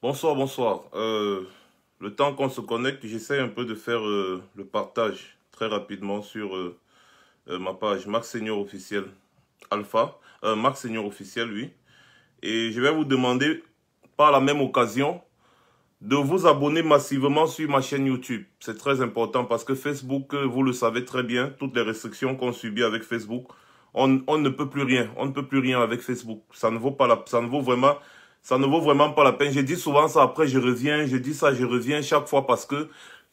Bonsoir, bonsoir. Euh, le temps qu'on se connecte, j'essaie un peu de faire euh, le partage très rapidement sur euh, ma page Marc Senior Officiel Alpha. Marc Senior Officiel, oui. Et je vais vous demander, par la même occasion, de vous abonner massivement sur ma chaîne YouTube. C'est très important parce que Facebook, vous le savez très bien, toutes les restrictions qu'on subit avec Facebook, on, on, ne peut plus rien. On ne peut plus rien avec Facebook. Ça ne vaut, pas la, ça ne vaut vraiment ça ne vaut vraiment pas la peine. Je dis souvent ça, après je reviens, je dis ça, je reviens chaque fois parce que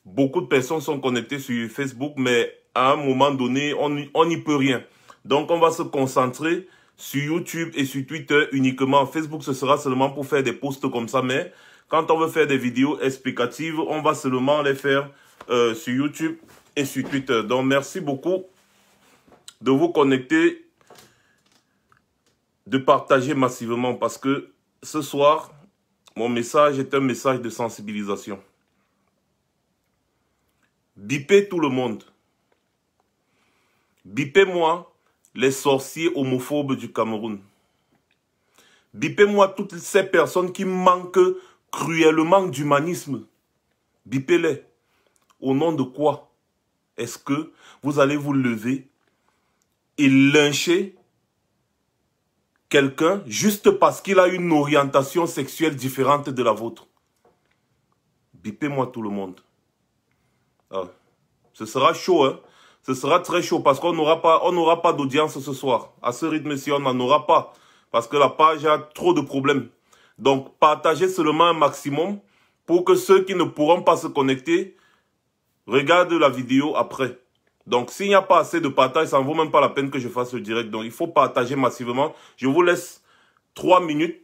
beaucoup de personnes sont connectées sur Facebook, mais à un moment donné, on n'y peut rien. Donc on va se concentrer sur YouTube et sur Twitter uniquement. Facebook, ce sera seulement pour faire des posts comme ça, mais quand on veut faire des vidéos explicatives, on va seulement les faire euh, sur YouTube et sur Twitter. Donc merci beaucoup de vous connecter, de partager massivement parce que ce soir, mon message est un message de sensibilisation. Bipez tout le monde. Bipez-moi les sorciers homophobes du Cameroun. Bipez-moi toutes ces personnes qui manquent cruellement d'humanisme. Bipez-les. Au nom de quoi est-ce que vous allez vous lever et lyncher quelqu'un juste parce qu'il a une orientation sexuelle différente de la vôtre. Bipez-moi tout le monde. Ah, ce sera chaud, hein Ce sera très chaud parce qu'on n'aura pas, on n'aura pas d'audience ce soir. À ce rythme-ci, on n'en aura pas. Parce que la page a trop de problèmes. Donc, partagez seulement un maximum pour que ceux qui ne pourront pas se connecter regardent la vidéo après. Donc, s'il n'y a pas assez de partage, ça ne vaut même pas la peine que je fasse le direct. Donc, il faut partager massivement. Je vous laisse 3 minutes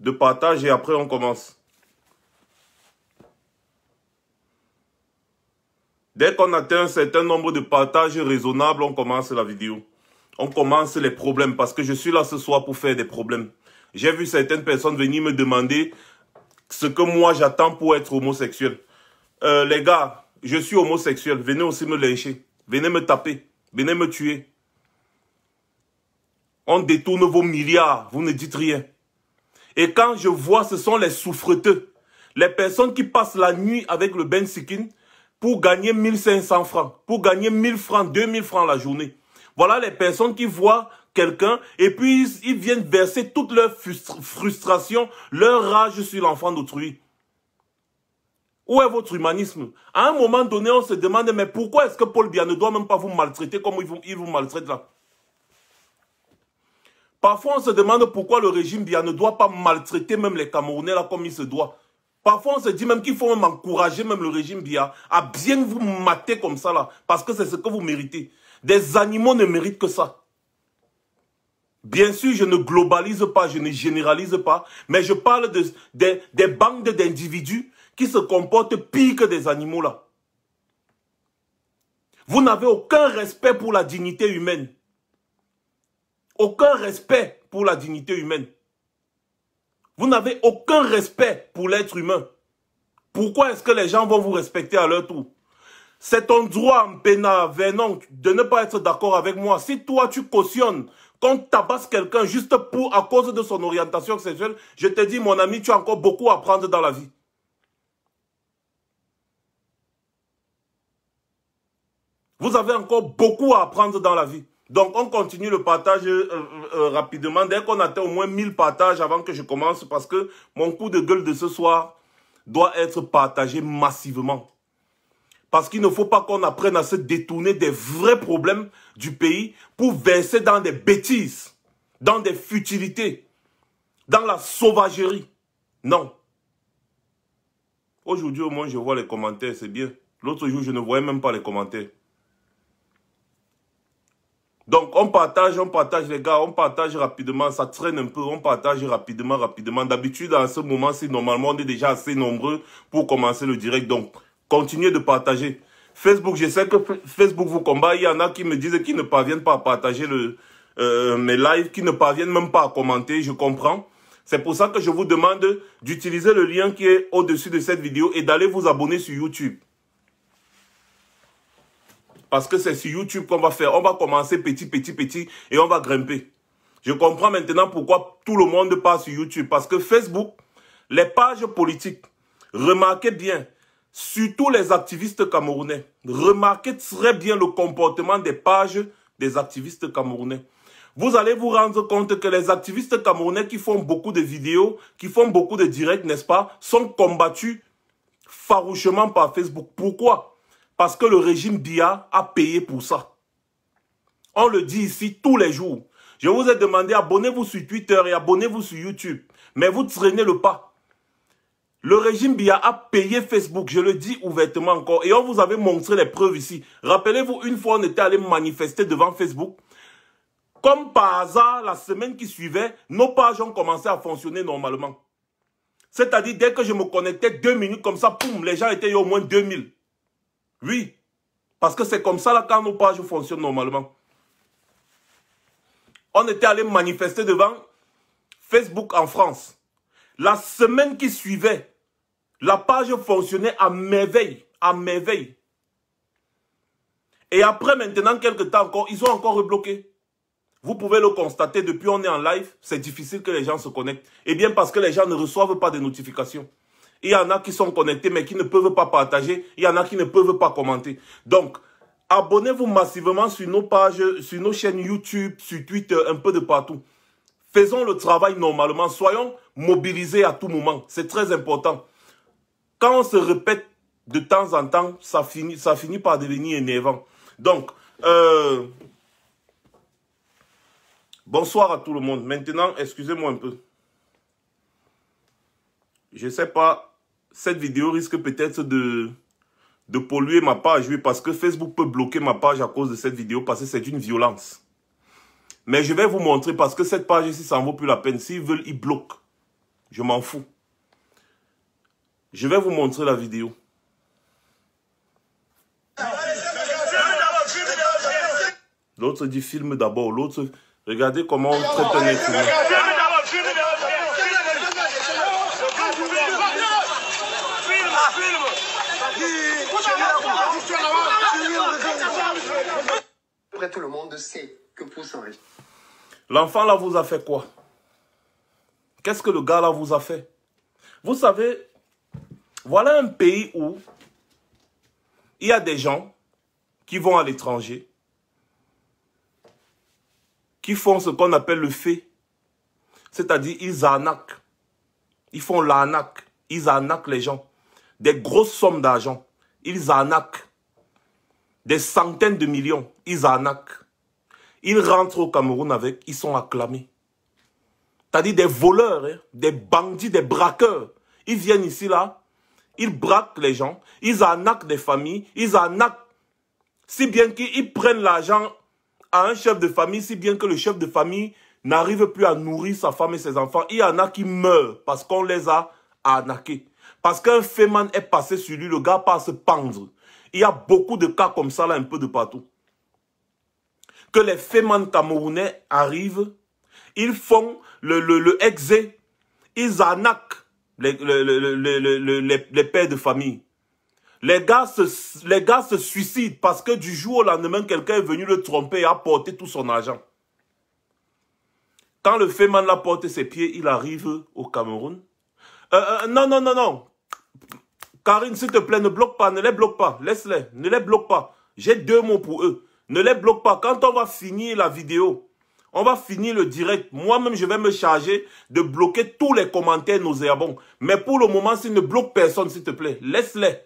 de partage et après, on commence. Dès qu'on atteint un certain nombre de partages raisonnables, on commence la vidéo. On commence les problèmes parce que je suis là ce soir pour faire des problèmes. J'ai vu certaines personnes venir me demander ce que moi j'attends pour être homosexuel. Euh, les gars, je suis homosexuel, venez aussi me lyncher. Venez me taper. Venez me tuer. On détourne vos milliards. Vous ne dites rien. Et quand je vois, ce sont les souffreteux. Les personnes qui passent la nuit avec le Ben pour gagner 1500 francs, pour gagner 1000 francs, 2000 francs la journée. Voilà les personnes qui voient quelqu'un et puis ils, viennent verser toute leur frustration, leur rage sur l'enfant d'autrui. Où est votre humanisme À un moment donné, on se demande, mais pourquoi est-ce que Paul Biya ne doit même pas vous maltraiter comme il vous, maltraite là Parfois, on se demande pourquoi le régime Biya ne doit pas maltraiter même les Camerounais là comme il se doit. Parfois, on se dit même qu'il faut même encourager même le régime Biya à bien vous mater comme ça là, parce que c'est ce que vous méritez. Des animaux ne méritent que ça. Bien sûr, je ne globalise pas, je ne généralise pas, mais je parle des bandes d'individus qui se comportent pire que des animaux là. Vous n'avez aucun respect pour la dignité humaine. Aucun respect pour la dignité humaine. Vous n'avez aucun respect pour l'être humain. Pourquoi est-ce que les gens vont vous respecter à leur tour C'est ton droit, Mpena Venon, de ne pas être d'accord avec moi. Si toi, tu cautionnes qu'on tabasse quelqu'un juste pour, à cause de son orientation sexuelle, je te dis, mon ami, tu as encore beaucoup à apprendre dans la vie. Vous avez encore beaucoup à apprendre dans la vie. Donc, on continue le partage euh, euh, euh, rapidement. Dès qu'on atteint au moins 1000 partages avant que je commence, parce que mon coup de gueule de ce soir doit être partagé massivement. Parce qu'il ne faut pas qu'on apprenne à se détourner des vrais problèmes du pays pour verser dans des bêtises, dans des futilités, dans la sauvagerie. Non. Aujourd'hui, au moins, je vois les commentaires, c'est bien. L'autre jour, je ne voyais même pas les commentaires. Donc, on partage, on partage, les gars, on partage rapidement, ça traîne un peu, on partage rapidement, rapidement. D'habitude, en ce moment-ci, normalement, on est déjà assez nombreux pour commencer le direct. Donc, continuez de partager. Facebook, je sais que Facebook vous combat. Il y en a qui me disent qu'ils ne parviennent pas à partager le, euh, mes lives, qui ne parviennent même pas à commenter, je comprends. C'est pour ça que je vous demande d'utiliser le lien qui est au-dessus de cette vidéo et d'aller vous abonner sur YouTube. Parce que c'est sur YouTube qu'on va faire. On va commencer petit, petit, petit et on va grimper. Je comprends maintenant pourquoi tout le monde passe sur YouTube. Parce que Facebook, les pages politiques, remarquez bien, surtout les activistes camerounais, remarquez très bien le comportement des pages des activistes camerounais. Vous allez vous rendre compte que les activistes camerounais qui font beaucoup de vidéos, qui font beaucoup de directs, n'est-ce pas, sont combattus farouchement par Facebook. Pourquoi parce que le régime Bia a payé pour ça. On le dit ici tous les jours. Je vous ai demandé, abonnez-vous sur Twitter et abonnez-vous sur YouTube. Mais vous traînez le pas. Le régime Bia a payé Facebook, je le dis ouvertement encore. Et on vous avait montré les preuves ici. Rappelez-vous, une fois, on était allé manifester devant Facebook. Comme par hasard, la semaine qui suivait, nos pages ont commencé à fonctionner normalement. C'est-à-dire, dès que je me connectais deux minutes comme ça, poum, les gens étaient au moins 2000. Oui. Parce que c'est comme ça là quand nos pages fonctionnent normalement. On était allé manifester devant Facebook en France. La semaine qui suivait, la page fonctionnait à merveille, à merveille. Et après maintenant, quelques temps encore, ils ont encore rebloqué. Vous pouvez le constater, depuis on est en live, c'est difficile que les gens se connectent. Eh bien parce que les gens ne reçoivent pas de notifications. Il y en a qui sont connectés mais qui ne peuvent pas partager. Il y en a qui ne peuvent pas commenter. Donc, abonnez-vous massivement sur nos pages, sur nos chaînes YouTube, sur Twitter, un peu de partout. Faisons le travail normalement. Soyons mobilisés à tout moment. C'est très important. Quand on se répète de temps en temps, ça finit, ça finit par devenir énervant. Donc, euh, bonsoir à tout le monde. Maintenant, excusez-moi un peu je ne sais pas, cette vidéo risque peut-être de, de polluer ma page, oui, parce que Facebook peut bloquer ma page à cause de cette vidéo, parce que c'est une violence. Mais je vais vous montrer, parce que cette page ici, ça n'en vaut plus la peine. S'ils veulent, ils bloquent. Je m'en fous. Je vais vous montrer la vidéo. L'autre dit filme d'abord. L'autre, regardez comment on traite un tout le monde sait que pour savez, L'enfant là vous a fait quoi Qu'est-ce que le gars là vous a fait Vous savez, voilà un pays où il y a des gens qui vont à l'étranger, qui font ce qu'on appelle le fait. C'est-à-dire, ils arnaquent. Ils font l'arnaque. Ils arnaquent les gens. Des grosses sommes d'argent. Ils arnaquent des centaines de millions, ils arnaquent. Ils rentrent au Cameroun avec, ils sont acclamés. C'est-à-dire des voleurs, hein. des bandits, des braqueurs. Ils viennent ici, là, ils braquent les gens, ils arnaquent des familles, ils arnaquent. Si bien qu'ils prennent l'argent à un chef de famille, si bien que le chef de famille n'arrive plus à nourrir sa femme et ses enfants. Il y en a qui meurent parce qu'on les a arnaqués. Parce qu'un féman est passé sur lui, le gars part se pendre. Il y a beaucoup de cas comme ça là, un peu de partout. Que les fémans camerounais arrivent, ils font le, le, le exé, ils annaquent les, pères de famille. Les gars, se, les gars se suicident parce que du jour au lendemain, quelqu'un est venu le tromper et a porté tout son argent. Quand le féman l'a porté ses pieds, il arrive au Cameroun. Euh, euh, non, non, non, non. Karine, s'il te plaît, ne bloque pas, ne les bloque pas. Laisse-les, ne les bloque pas. J'ai deux mots pour eux. Ne les bloque pas. Quand on va finir la vidéo, on va finir le direct. Moi-même, je vais me charger de bloquer tous les commentaires nauséabonds. Mais pour le moment, s'ils ne bloque personne, s'il te plaît, laisse-les.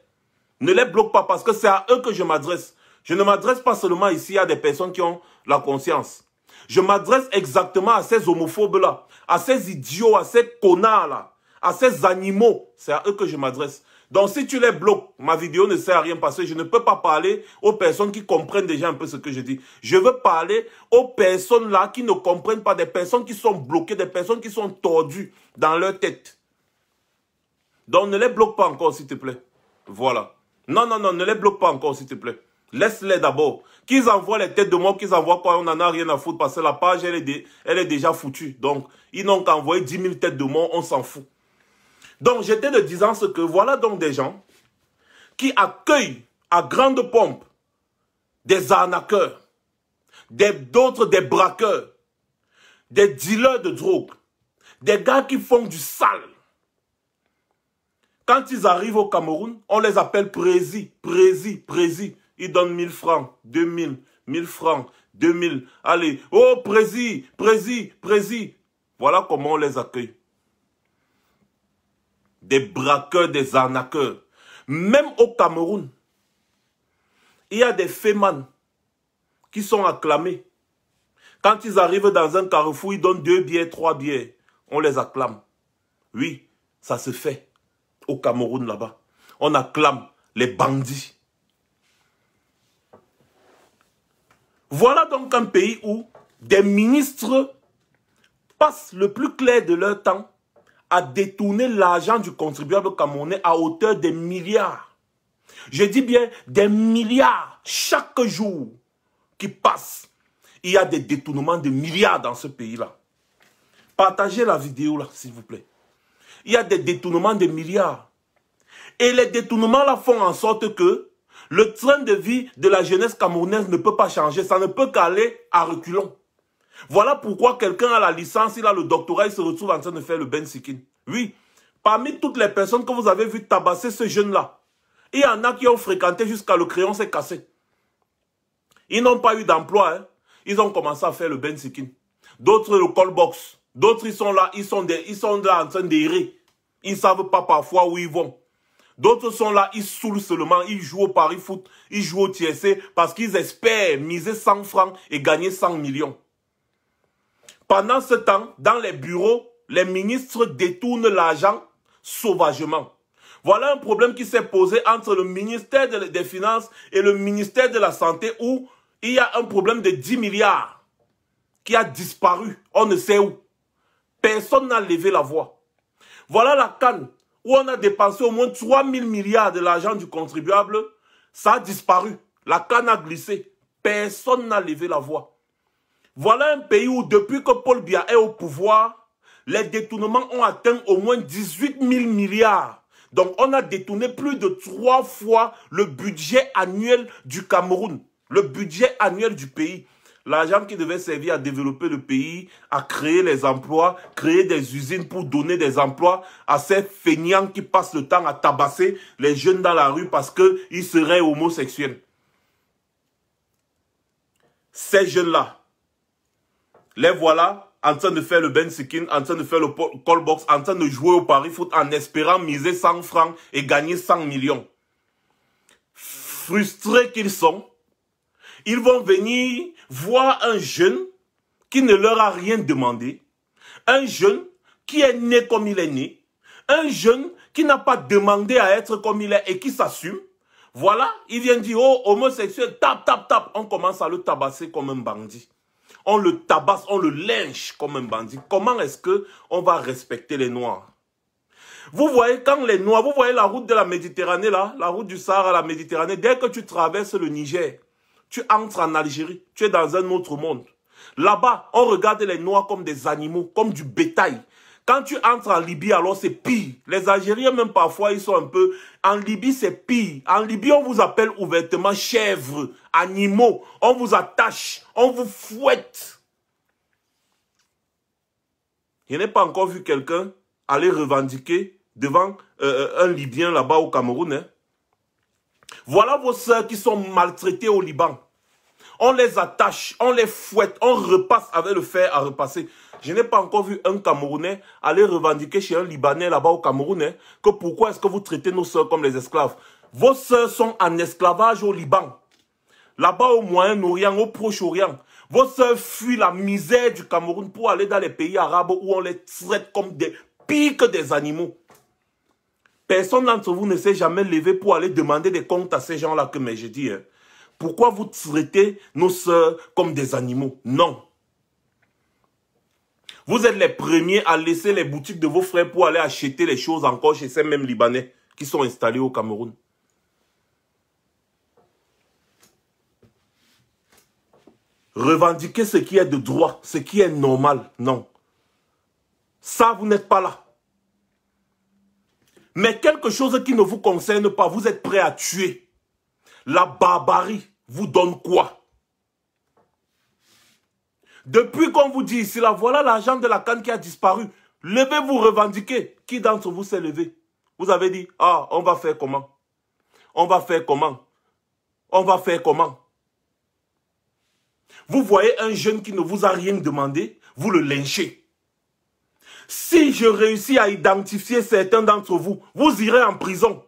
Ne les bloque pas parce que c'est à eux que je m'adresse. Je ne m'adresse pas seulement ici à des personnes qui ont la conscience. Je m'adresse exactement à ces homophobes-là, à ces idiots, à ces connards-là, à ces animaux. C'est à eux que je m'adresse. Donc si tu les bloques, ma vidéo ne sert à rien parce que je ne peux pas parler aux personnes qui comprennent déjà un peu ce que je dis. Je veux parler aux personnes là qui ne comprennent pas, des personnes qui sont bloquées, des personnes qui sont tordues dans leur tête. Donc ne les bloque pas encore s'il te plaît. Voilà. Non, non, non, ne les bloque pas encore s'il te plaît. Laisse-les d'abord. Qu'ils envoient les têtes de mort, qu'ils envoient quoi, on n'en a rien à foutre parce que la page, elle est, elle est déjà foutue. Donc, ils n'ont qu'à envoyer 10 000 têtes de mort, on s'en fout. Donc j'étais de disant ce que voilà donc des gens qui accueillent à grande pompe des arnaqueurs, d'autres des, des braqueurs, des dealers de drogue, des gars qui font du sale. Quand ils arrivent au Cameroun, on les appelle prési, prési, prési. Ils donnent 1000 francs, 2000, 1000 francs, 2000. Allez, oh prési, prési, prési. Voilà comment on les accueille des braqueurs, des arnaqueurs. Même au Cameroun, il y a des fémans qui sont acclamés. Quand ils arrivent dans un carrefour, ils donnent deux billets, trois billets. On les acclame. Oui, ça se fait au Cameroun là-bas. On acclame les bandits. Voilà donc un pays où des ministres passent le plus clair de leur temps a détourné l'argent du contribuable camerounais à hauteur des milliards. Je dis bien des milliards chaque jour qui passe. Il y a des détournements de milliards dans ce pays-là. Partagez la vidéo là, s'il vous plaît. Il y a des détournements de milliards. Et les détournements là font en sorte que le train de vie de la jeunesse camerounaise ne peut pas changer. Ça ne peut qu'aller à reculons. Voilà pourquoi quelqu'un a la licence, il a le doctorat, il se retrouve en train de faire le Ben Sikin. Oui, parmi toutes les personnes que vous avez vu tabasser ce jeune-là, il y en a qui ont fréquenté jusqu'à le crayon s'est cassé. Ils n'ont pas eu d'emploi. Hein. Ils ont commencé à faire le Ben Sikin. D'autres le call box. D'autres, ils sont là, ils sont, ils sont là en train d'errer. Ils ne savent pas parfois où ils vont. D'autres sont là, ils saoulent seulement, ils jouent au Paris Foot, ils jouent au TSC e parce qu'ils espèrent miser 100 francs et gagner 100 millions. Pendant ce temps, dans les bureaux, les ministres détournent l'argent sauvagement. Voilà un problème qui s'est posé entre le ministère des Finances et le ministère de la Santé où il y a un problème de 10 milliards qui a disparu. On ne sait où. Personne n'a levé la voix. Voilà la canne où on a dépensé au moins 3 000 milliards de l'argent du contribuable. Ça a disparu. La canne a glissé. Personne n'a levé la voix. Voilà un pays où depuis que Paul Biya est au pouvoir, les détournements ont atteint au moins 18 000 milliards. Donc on a détourné plus de trois fois le budget annuel du Cameroun, le budget annuel du pays. L'argent qui devait servir à développer le pays, à créer les emplois, créer des usines pour donner des emplois à ces feignants qui passent le temps à tabasser les jeunes dans la rue parce qu'ils seraient homosexuels. Ces jeunes-là, les voilà en train de faire le Ben Sikin, en train de faire le call box, en train de jouer au Paris foot en espérant miser 100 francs et gagner 100 millions. Frustrés qu'ils sont, ils vont venir voir un jeune qui ne leur a rien demandé, un jeune qui est né comme il est né, un jeune qui n'a pas demandé à être comme il est et qui s'assume. Voilà, il vient dire, oh, homosexuel, tap, tap, tap, on commence à le tabasser comme un bandit on le tabasse, on le lynche comme un bandit. Comment est-ce que on va respecter les Noirs vous voyez, quand les Noirs, vous voyez la route de la Méditerranée, là, la route du Sahara à la Méditerranée, dès que tu traverses le Niger, tu entres en Algérie, tu es dans un autre monde. Là-bas, on regarde les Noirs comme des animaux, comme du bétail. Quand tu entres en Libye, alors c'est pire. Les Algériens, même parfois, ils sont un peu... En Libye, c'est pire. En Libye, on vous appelle ouvertement chèvres, animaux. On vous attache, on vous fouette. Je n'ai pas encore vu quelqu'un aller revendiquer devant euh, euh, un Libyen là-bas au Cameroun. Hein. Voilà vos soeurs qui sont maltraitées au Liban. On les attache, on les fouette, on repasse avec le fer à repasser je n'ai pas encore vu un Camerounais aller revendiquer chez un Libanais là-bas au Camerounais que pourquoi est-ce que vous traitez nos soeurs comme des esclaves. Vos soeurs sont en esclavage au Liban, là-bas au Moyen-Orient, au Proche-Orient. Vos soeurs fuient la misère du Cameroun pour aller dans les pays arabes où on les traite comme des piques des animaux. Personne d'entre vous ne s'est jamais levé pour aller demander des comptes à ces gens-là que mais je dis. Hein, pourquoi vous traitez nos soeurs comme des animaux Non. Vous êtes les premiers à laisser les boutiques de vos frères pour aller acheter les choses encore chez ces mêmes Libanais qui sont installés au Cameroun. Revendiquez ce qui est de droit, ce qui est normal. Non. Ça, vous n'êtes pas là. Mais quelque chose qui ne vous concerne pas, vous êtes prêt à tuer. La barbarie vous donne quoi depuis qu'on vous dit ici, la voilà l'argent de la canne qui a disparu. Levez-vous, revendiquez. Qui d'entre vous s'est levé Vous avez dit, ah, on va faire comment On va faire comment On va faire comment Vous voyez un jeune qui ne vous a rien demandé, vous le lynchez. Si je réussis à identifier certains d'entre vous, vous irez en prison.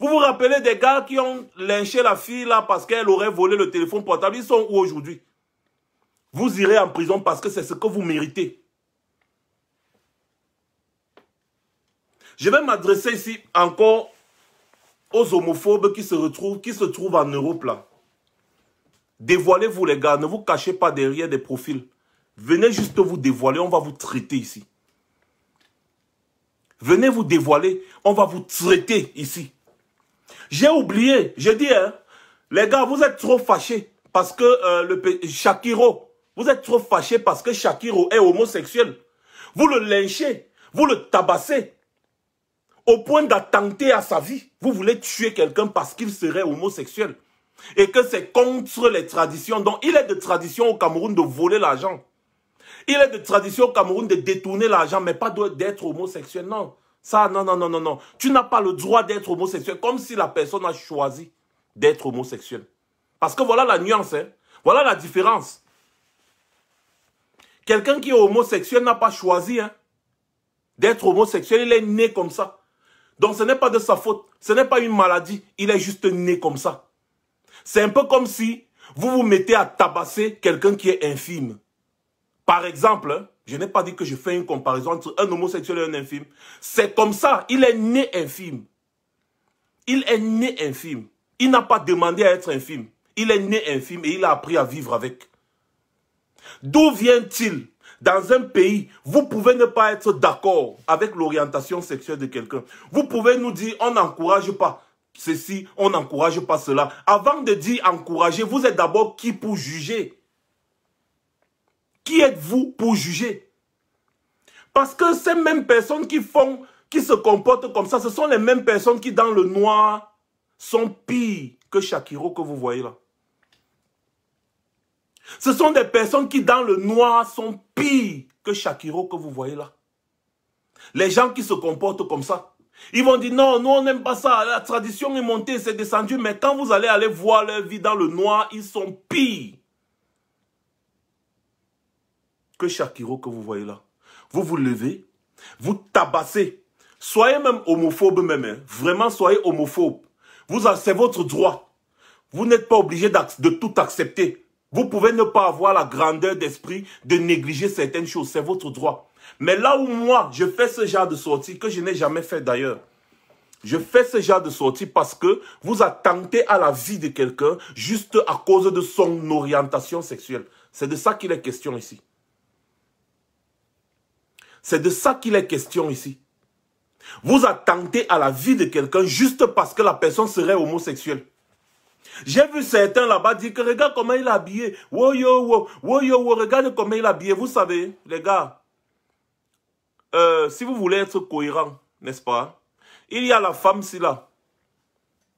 Vous vous rappelez des gars qui ont lynché la fille là parce qu'elle aurait volé le téléphone portable Ils sont où aujourd'hui vous irez en prison parce que c'est ce que vous méritez. Je vais m'adresser ici encore aux homophobes qui se retrouvent, qui se trouvent en Europe là. Dévoilez-vous les gars, ne vous cachez pas derrière des profils. Venez juste vous dévoiler, on va vous traiter ici. Venez vous dévoiler, on va vous traiter ici. J'ai oublié, j'ai dit, hein, les gars, vous êtes trop fâchés parce que euh, le Shakiro, vous êtes trop fâché parce que Shakiro est homosexuel. Vous le lynchez, vous le tabassez. Au point d'attenter à sa vie, vous voulez tuer quelqu'un parce qu'il serait homosexuel. Et que c'est contre les traditions. Donc il est de tradition au Cameroun de voler l'argent. Il est de tradition au Cameroun de détourner l'argent, mais pas d'être homosexuel. Non, ça, non, non, non, non, non. Tu n'as pas le droit d'être homosexuel, comme si la personne a choisi d'être homosexuel. Parce que voilà la nuance, hein. voilà la différence. Quelqu'un qui est homosexuel n'a pas choisi hein, d'être homosexuel, il est né comme ça. Donc ce n'est pas de sa faute, ce n'est pas une maladie, il est juste né comme ça. C'est un peu comme si vous vous mettez à tabasser quelqu'un qui est infime. Par exemple, hein, je n'ai pas dit que je fais une comparaison entre un homosexuel et un infime. C'est comme ça, il est né infime. Il est né infime. Il n'a pas demandé à être infime. Il est né infime et il a appris à vivre avec. D'où vient-il dans un pays, vous pouvez ne pas être d'accord avec l'orientation sexuelle de quelqu'un. Vous pouvez nous dire, on n'encourage pas ceci, on n'encourage pas cela. Avant de dire encourager, vous êtes d'abord qui pour juger Qui êtes-vous pour juger Parce que ces mêmes personnes qui font, qui se comportent comme ça, ce sont les mêmes personnes qui, dans le noir, sont pires que Shakiro que vous voyez là. Ce sont des personnes qui, dans le noir, sont pires que Shakiro que vous voyez là. Les gens qui se comportent comme ça. Ils vont dire, non, nous, on n'aime pas ça. La tradition est montée, c'est descendu. Mais quand vous allez aller voir leur vie dans le noir, ils sont pires que Shakiro que vous voyez là. Vous vous levez, vous tabassez. Soyez même homophobe même. Hein. Vraiment, soyez homophobe. c'est votre droit. Vous n'êtes pas obligé de tout accepter. Vous pouvez ne pas avoir la grandeur d'esprit de négliger certaines choses, c'est votre droit. Mais là où moi, je fais ce genre de sortie, que je n'ai jamais fait d'ailleurs, je fais ce genre de sortie parce que vous attentez à la vie de quelqu'un juste à cause de son orientation sexuelle. C'est de ça qu'il est question ici. C'est de ça qu'il est question ici. Vous attentez à la vie de quelqu'un juste parce que la personne serait homosexuelle. J'ai vu certains là-bas dire que regarde comment il est habillé. yo, yo, regarde comment il est habillé. Vous savez, les gars, euh, si vous voulez être cohérent, n'est-ce pas Il y a la femme, ici là.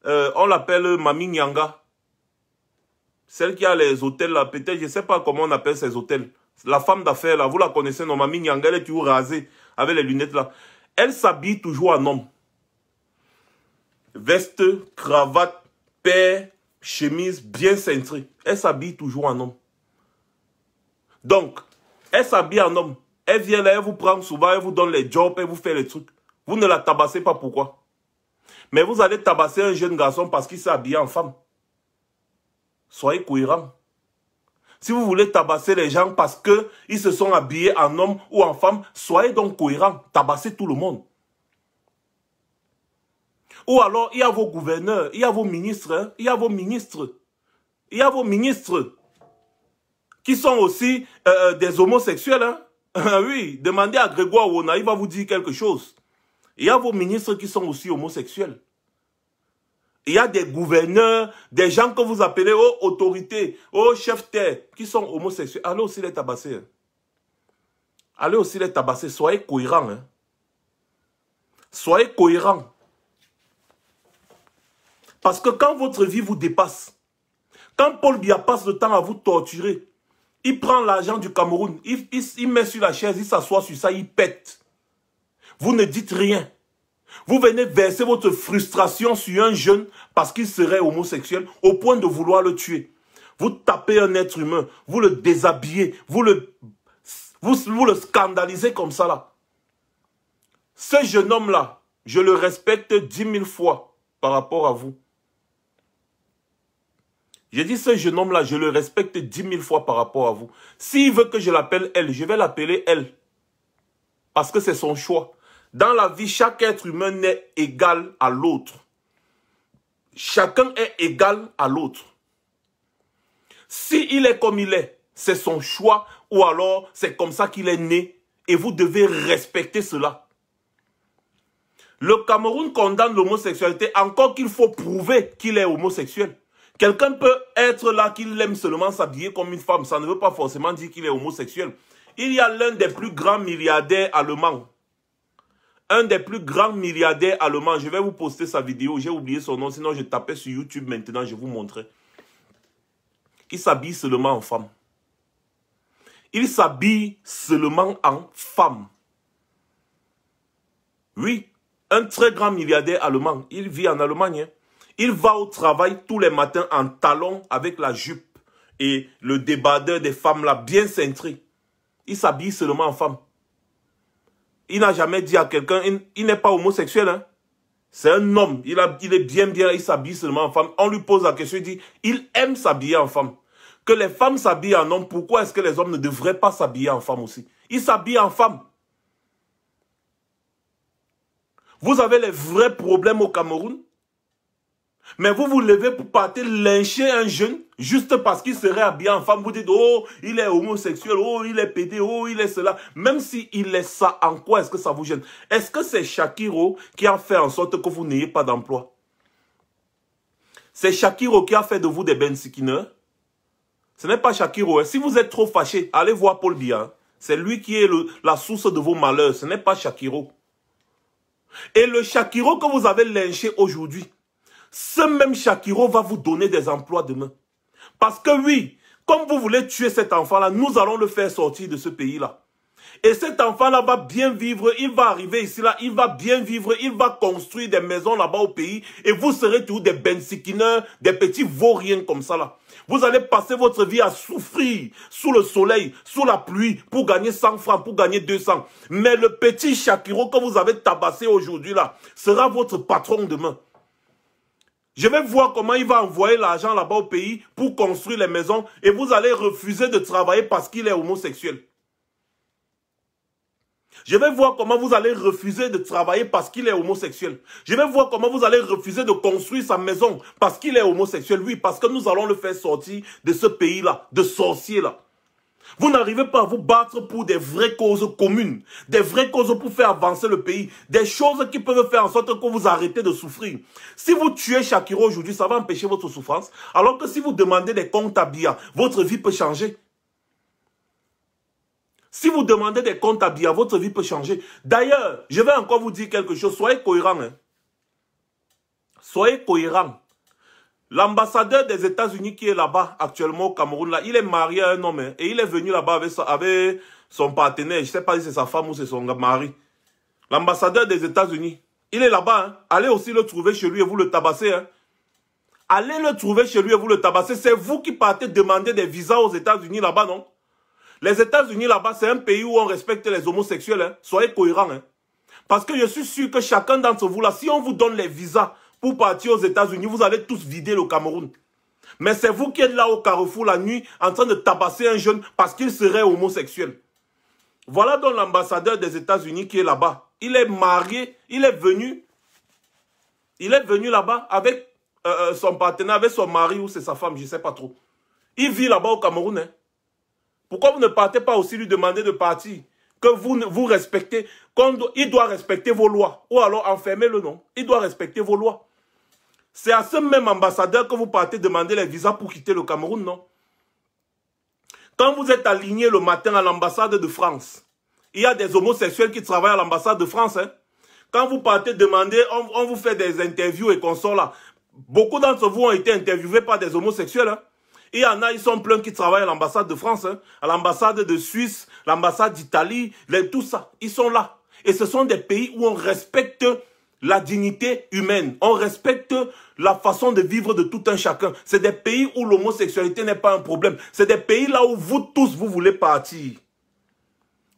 Euh, on l'appelle Mami Nyanga. Celle qui a les hôtels là, peut-être, je ne sais pas comment on appelle ces hôtels. La femme d'affaires là, vous la connaissez, non, Mami Nyanga, elle est toujours rasée avec les lunettes là. Elle s'habille toujours en homme. Veste, cravate, paire, chemise bien cintrée. Elle s'habille toujours en homme. Donc, elle s'habille en homme. Elle vient là, elle vous prend souvent, elle vous donne les jobs, elle vous fait les trucs. Vous ne la tabassez pas, pourquoi Mais vous allez tabasser un jeune garçon parce qu'il s'est habillé en femme. Soyez cohérent. Si vous voulez tabasser les gens parce qu'ils se sont habillés en homme ou en femme, soyez donc cohérent. Tabassez tout le monde. Ou alors, il y a vos gouverneurs, il y a vos ministres, hein. il y a vos ministres. Il y a vos ministres qui sont aussi euh, euh, des homosexuels. Hein. Ah oui, demandez à Grégoire Wona, il va vous dire quelque chose. Il y a vos ministres qui sont aussi homosexuels. Il y a des gouverneurs, des gens que vous appelez aux oh, autorités, aux oh, chefs terre, qui sont homosexuels. Allez aussi les tabasser. Hein. Allez aussi les tabasser. Soyez cohérents. Soyez cohérents. Parce que quand votre vie vous dépasse, quand Paul Bia passe le temps à vous torturer, il prend l'argent du Cameroun, il, met sur la chaise, il s'assoit sur ça, il pète. Vous ne dites rien. Vous venez verser votre frustration sur un jeune parce qu'il serait homosexuel au point de vouloir le tuer. Vous tapez un être humain, vous le déshabillez, vous le, vous le scandalisez comme ça là. Ce jeune homme-là, je le respecte dix mille fois par rapport à vous. J'ai dit, ce jeune homme-là, je le respecte dix mille fois par rapport à vous. S'il veut que je l'appelle elle, je vais l'appeler elle. Parce que c'est son choix. Dans la vie, chaque être humain est égal à l'autre. Chacun est égal à l'autre. S'il est comme il est, c'est son choix ou alors c'est comme ça qu'il est né. Et vous devez respecter cela. Le Cameroun condamne l'homosexualité encore qu'il faut prouver qu'il est homosexuel. Quelqu'un peut être là qu'il aime seulement s'habiller comme une femme. Ça ne veut pas forcément dire qu'il est homosexuel. Il y a l'un des plus grands milliardaires allemands. Un des plus grands milliardaires allemands. Je vais vous poster sa vidéo. J'ai oublié son nom. Sinon, je tapais sur YouTube maintenant. Je vais vous montrer. Il s'habille seulement en femme. Il s'habille seulement en femme. Oui, un très grand milliardaire allemand. Il vit en Allemagne. Hein. Il va au travail tous les matins en talons avec la jupe et le débardeur des femmes là, bien cintré. Il s'habille seulement en femme. Il n'a jamais dit à quelqu'un, il, n'est pas homosexuel. Hein. C'est un homme, il, est bien bien, il s'habille seulement en femme. On lui pose la question, il dit, il aime s'habiller en femme. Que les femmes s'habillent en homme, pourquoi est-ce que les hommes ne devraient pas s'habiller en femme aussi Il s'habille en femme. Vous avez les vrais problèmes au Cameroun mais vous vous levez pour partir lyncher un jeune juste parce qu'il serait habillé en femme. Vous dites, oh, il est homosexuel, oh, il est pédé, oh, il est cela. Même s'il est ça, en quoi est-ce que ça vous gêne Est-ce que c'est Shakiro qui a fait en sorte que vous n'ayez pas d'emploi C'est Shakiro qui a fait de vous des Ben Ce n'est pas Shakiro. Hein. Si vous êtes trop fâché, allez voir Paul Biya. C'est lui qui est la source de vos malheurs. Ce n'est pas Shakiro. Et le Shakiro que vous avez lynché aujourd'hui, ce même Shakiro va vous donner des emplois demain. Parce que oui, comme vous voulez tuer cet enfant-là, nous allons le faire sortir de ce pays-là. Et cet enfant-là va bien vivre, il va arriver ici-là, il va bien vivre, il va construire des maisons là-bas au pays et vous serez tous des bensikineurs des petits vauriens comme ça là. Vous allez passer votre vie à souffrir sous le soleil, sous la pluie pour gagner 100 francs, pour gagner 200. Mais le petit Shakiro que vous avez tabassé aujourd'hui là sera votre patron demain. Je vais voir comment il va envoyer l'argent là-bas au pays pour construire les maisons et vous allez refuser de travailler parce qu'il est homosexuel. Je vais voir comment vous allez refuser de travailler parce qu'il est homosexuel. Je vais voir comment vous allez refuser de construire sa maison parce qu'il est homosexuel. Oui, parce que nous allons le faire sortir de ce pays-là, de sorcier-là. Vous n'arrivez pas à vous battre pour des vraies causes communes, des vraies causes pour faire avancer le pays, des choses qui peuvent faire en sorte que vous arrêtez de souffrir. Si vous tuez Shakiro aujourd'hui, ça va empêcher votre souffrance, alors que si vous demandez des comptes à Bia, votre vie peut changer. Si vous demandez des comptes à Bia, votre vie peut changer. D'ailleurs, je vais encore vous dire quelque chose, soyez cohérent. Hein. Soyez cohérent. L'ambassadeur des États-Unis qui est là-bas actuellement au Cameroun, là, il est marié à un homme hein, et il est venu là-bas avec, son partenaire. Je ne sais pas si c'est sa femme ou c'est son mari. L'ambassadeur des États-Unis, il est là-bas. Hein. Allez aussi le trouver chez lui et vous le tabasser. Hein. Allez le trouver chez lui et vous le tabasser. C'est vous qui partez demander des visas aux États-Unis là-bas, non Les États-Unis là-bas, c'est un pays où on respecte les homosexuels. Soyez cohérents. Parce que je suis sûr que chacun d'entre vous là, si on vous donne les visas pour partir aux États-Unis, vous allez tous vider le Cameroun. Mais c'est vous qui êtes là au carrefour la nuit en train de tabasser un jeune parce qu'il serait homosexuel. Voilà donc l'ambassadeur des États-Unis qui est là-bas. Il est marié, il est venu. Il est venu là-bas avec euh, euh, son partenaire, avec son mari ou c'est sa femme, je ne sais pas trop. Il vit là-bas au Cameroun. Hein. Pourquoi vous ne partez pas aussi lui demander de partir Que vous, vous respectez. Quand, il doit respecter vos lois. Ou alors enfermez-le, nom, Il doit respecter vos lois. C'est à ce même ambassadeur que vous partez demander les visas pour quitter le Cameroun, non Quand vous êtes aligné le matin à l'ambassade de France, il y a des homosexuels qui travaillent à l'ambassade de France. Hein. Quand vous partez demander, on, vous fait des interviews et qu'on sort là. Beaucoup d'entre vous ont été interviewés par des homosexuels. Hein. Il y en a, ils sont pleins qui travaillent à l'ambassade de France, hein. à l'ambassade de Suisse, l'ambassade d'Italie, tout ça. Ils sont là. Et ce sont des pays où on respecte la dignité humaine. On respecte la façon de vivre de tout un chacun. C'est des pays où l'homosexualité n'est pas un problème. C'est des pays là où vous tous, vous voulez partir.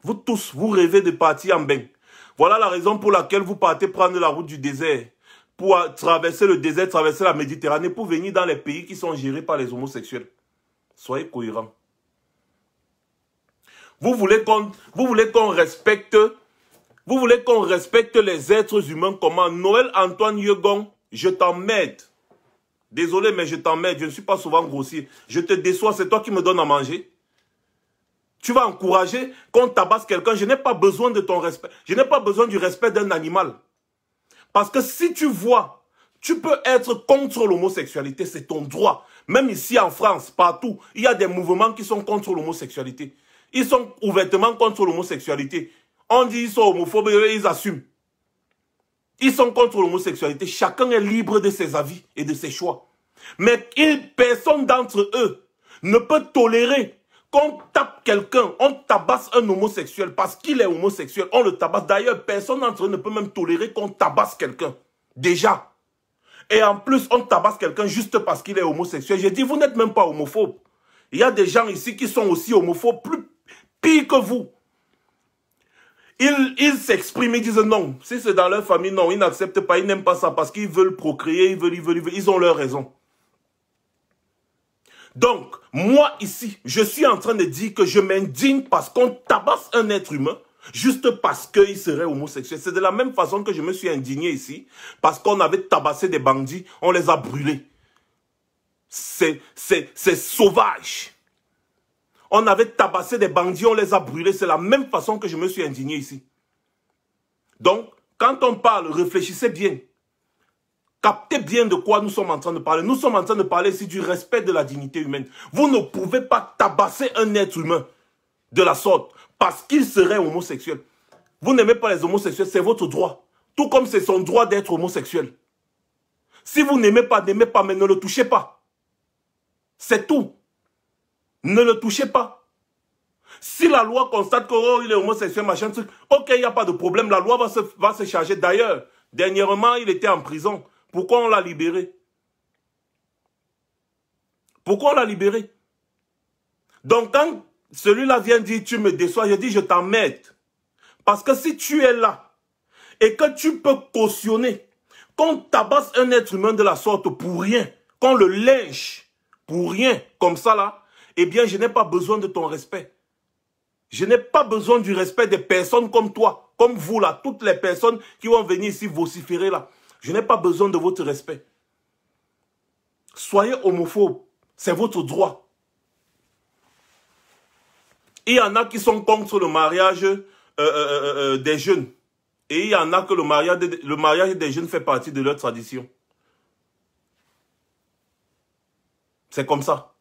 Vous tous, vous rêvez de partir en bain. Voilà la raison pour laquelle vous partez prendre la route du désert. Pour traverser le désert, traverser la Méditerranée, pour venir dans les pays qui sont gérés par les homosexuels. Soyez cohérents. Vous voulez qu'on respecte vous voulez qu'on respecte les êtres humains comment Noël Antoine Yegon, je t'emmène. Désolé, mais je t'emmène. Je ne suis pas souvent grossier. Je te déçois, c'est toi qui me donnes à manger. Tu vas encourager qu'on tabasse quelqu'un. Je n'ai pas besoin de ton respect. Je n'ai pas besoin du respect d'un animal. Parce que si tu vois, tu peux être contre l'homosexualité. C'est ton droit. Même ici en France, partout, il y a des mouvements qui sont contre l'homosexualité. Ils sont ouvertement contre l'homosexualité. On dit qu'ils sont homophobes et ils assument. Ils sont contre l'homosexualité. Chacun est libre de ses avis et de ses choix. Mais personne d'entre eux ne peut tolérer qu'on tape quelqu'un, on tabasse un homosexuel parce qu'il est homosexuel, on le tabasse. D'ailleurs, personne d'entre eux ne peut même tolérer qu'on tabasse quelqu'un. Déjà. Et en plus, on tabasse quelqu'un juste parce qu'il est homosexuel. Je dit, vous n'êtes même pas homophobe. Il y a des gens ici qui sont aussi homophobes, plus pire que vous. Ils, s'expriment, ils disent non. Si c'est dans leur famille, non, ils n'acceptent pas, ils n'aiment pas ça parce qu'ils veulent procréer, ils veulent, ils veulent, ils ils ont leur raison. Donc, moi ici, je suis en train de dire que je m'indigne parce qu'on tabasse un être humain juste parce qu'il serait homosexuel. C'est de la même façon que je me suis indigné ici parce qu'on avait tabassé des bandits, on les a brûlés. C'est sauvage. On avait tabassé des bandits, on les a brûlés. C'est la même façon que je me suis indigné ici. Donc, quand on parle, réfléchissez bien. Captez bien de quoi nous sommes en train de parler. Nous sommes en train de parler ici du respect de la dignité humaine. Vous ne pouvez pas tabasser un être humain de la sorte parce qu'il serait homosexuel. Vous n'aimez pas les homosexuels, c'est votre droit. Tout comme c'est son droit d'être homosexuel. Si vous n'aimez pas, n'aimez pas, mais ne le touchez pas. C'est tout. Ne le touchez pas. Si la loi constate que oh, est homosexuel, machin, truc, ok, il n'y a pas de problème, la loi va se, va se charger. D'ailleurs, dernièrement, il était en prison. Pourquoi on l'a libéré Pourquoi on l'a libéré Donc quand celui-là vient dire tu me déçois, je dis je t'emmène. Parce que si tu es là et que tu peux cautionner qu'on tabasse un être humain de la sorte pour rien, qu'on le lynche pour rien, comme ça là, eh bien, je n'ai pas besoin de ton respect. Je n'ai pas besoin du respect des personnes comme toi, comme vous là, toutes les personnes qui vont venir ici vociférer là. Je n'ai pas besoin de votre respect. Soyez homophobes c'est votre droit. Il y en a qui sont contre le mariage euh, euh, euh, des jeunes. Et il y en a que le mariage des jeunes fait partie de leur tradition. C'est comme ça.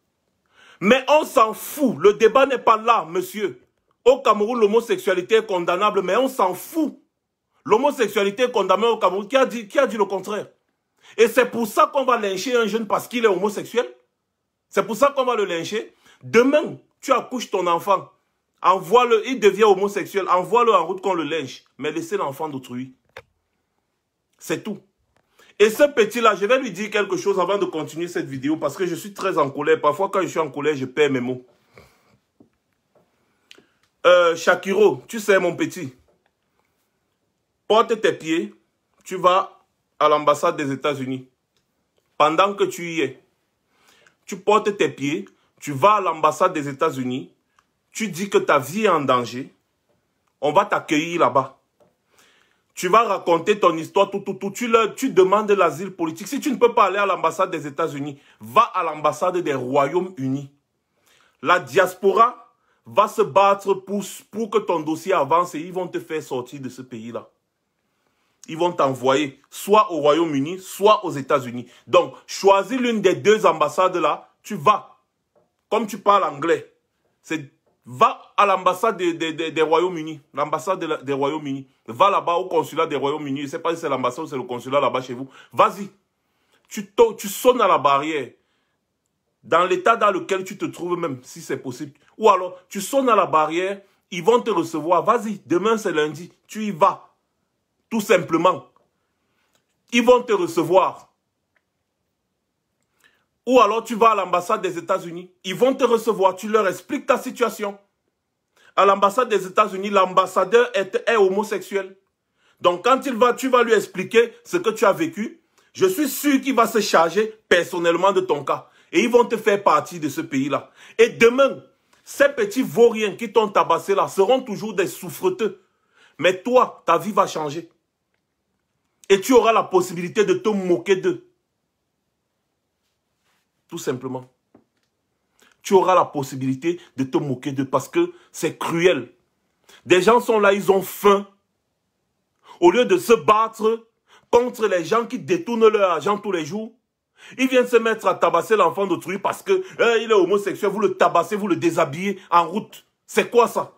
Mais on s'en fout. Le débat n'est pas là, monsieur. Au Cameroun, l'homosexualité est condamnable, mais on s'en fout. L'homosexualité est condamnée au Cameroun. Qui a dit, qui a dit le contraire Et c'est pour ça qu'on va lyncher un jeune parce qu'il est homosexuel. C'est pour ça qu'on va le lyncher. Demain, tu accouches ton enfant. Envoie-le, il devient homosexuel. Envoie-le en route qu'on le lynche. Mais laissez l'enfant d'autrui. C'est tout. Et ce petit-là, je vais lui dire quelque chose avant de continuer cette vidéo parce que je suis très en colère. Parfois, quand je suis en colère, je perds mes mots. Euh, Shakiro, tu sais, mon petit, porte tes pieds, tu vas à l'ambassade des États-Unis. Pendant que tu y es, tu portes tes pieds, tu vas à l'ambassade des États-Unis, tu dis que ta vie est en danger, on va t'accueillir là-bas tu vas raconter ton histoire, tout, tout, tout. Tu, demandes l'asile politique. Si tu ne peux pas aller à l'ambassade des États-Unis, va à l'ambassade des Royaumes-Unis. La diaspora va se battre pour que ton dossier avance et ils vont te faire sortir de ce pays-là. Ils vont t'envoyer soit au Royaume-Uni, soit aux États-Unis. Donc, choisis l'une des deux ambassades là, tu vas. Comme tu parles anglais, c'est Va à l'ambassade des, des, des, Royaumes-Unis. L'ambassade des Royaumes-Unis. Va là-bas au consulat des Royaumes-Unis. Je ne sais pas si c'est l'ambassade ou c'est le consulat là-bas chez vous. Vas-y. Tu, tu sonnes à la barrière. Dans l'état dans lequel tu te trouves même, si c'est possible. Ou alors, tu sonnes à la barrière. Ils vont te recevoir. Vas-y. Demain, c'est lundi. Tu y vas. Tout simplement. Ils vont te recevoir. Ou alors tu vas à l'ambassade des États-Unis. Ils vont te recevoir, tu leur expliques ta situation. À l'ambassade des États-Unis, l'ambassadeur est, homosexuel. Donc quand il va, tu vas lui expliquer ce que tu as vécu. Je suis sûr qu'il va se charger personnellement de ton cas. Et ils vont te faire partie de ce pays-là. Et demain, ces petits vauriens qui t'ont tabassé là seront toujours des souffreteux. Mais toi, ta vie va changer. Et tu auras la possibilité de te moquer d'eux. Tout simplement. Tu auras la possibilité de te moquer de parce que c'est cruel. Des gens sont là, ils ont faim. Au lieu de se battre contre les gens qui détournent leur argent tous les jours, ils viennent se mettre à tabasser l'enfant d'autrui parce que il est homosexuel, vous le tabassez, vous le déshabillez en route. C'est quoi ça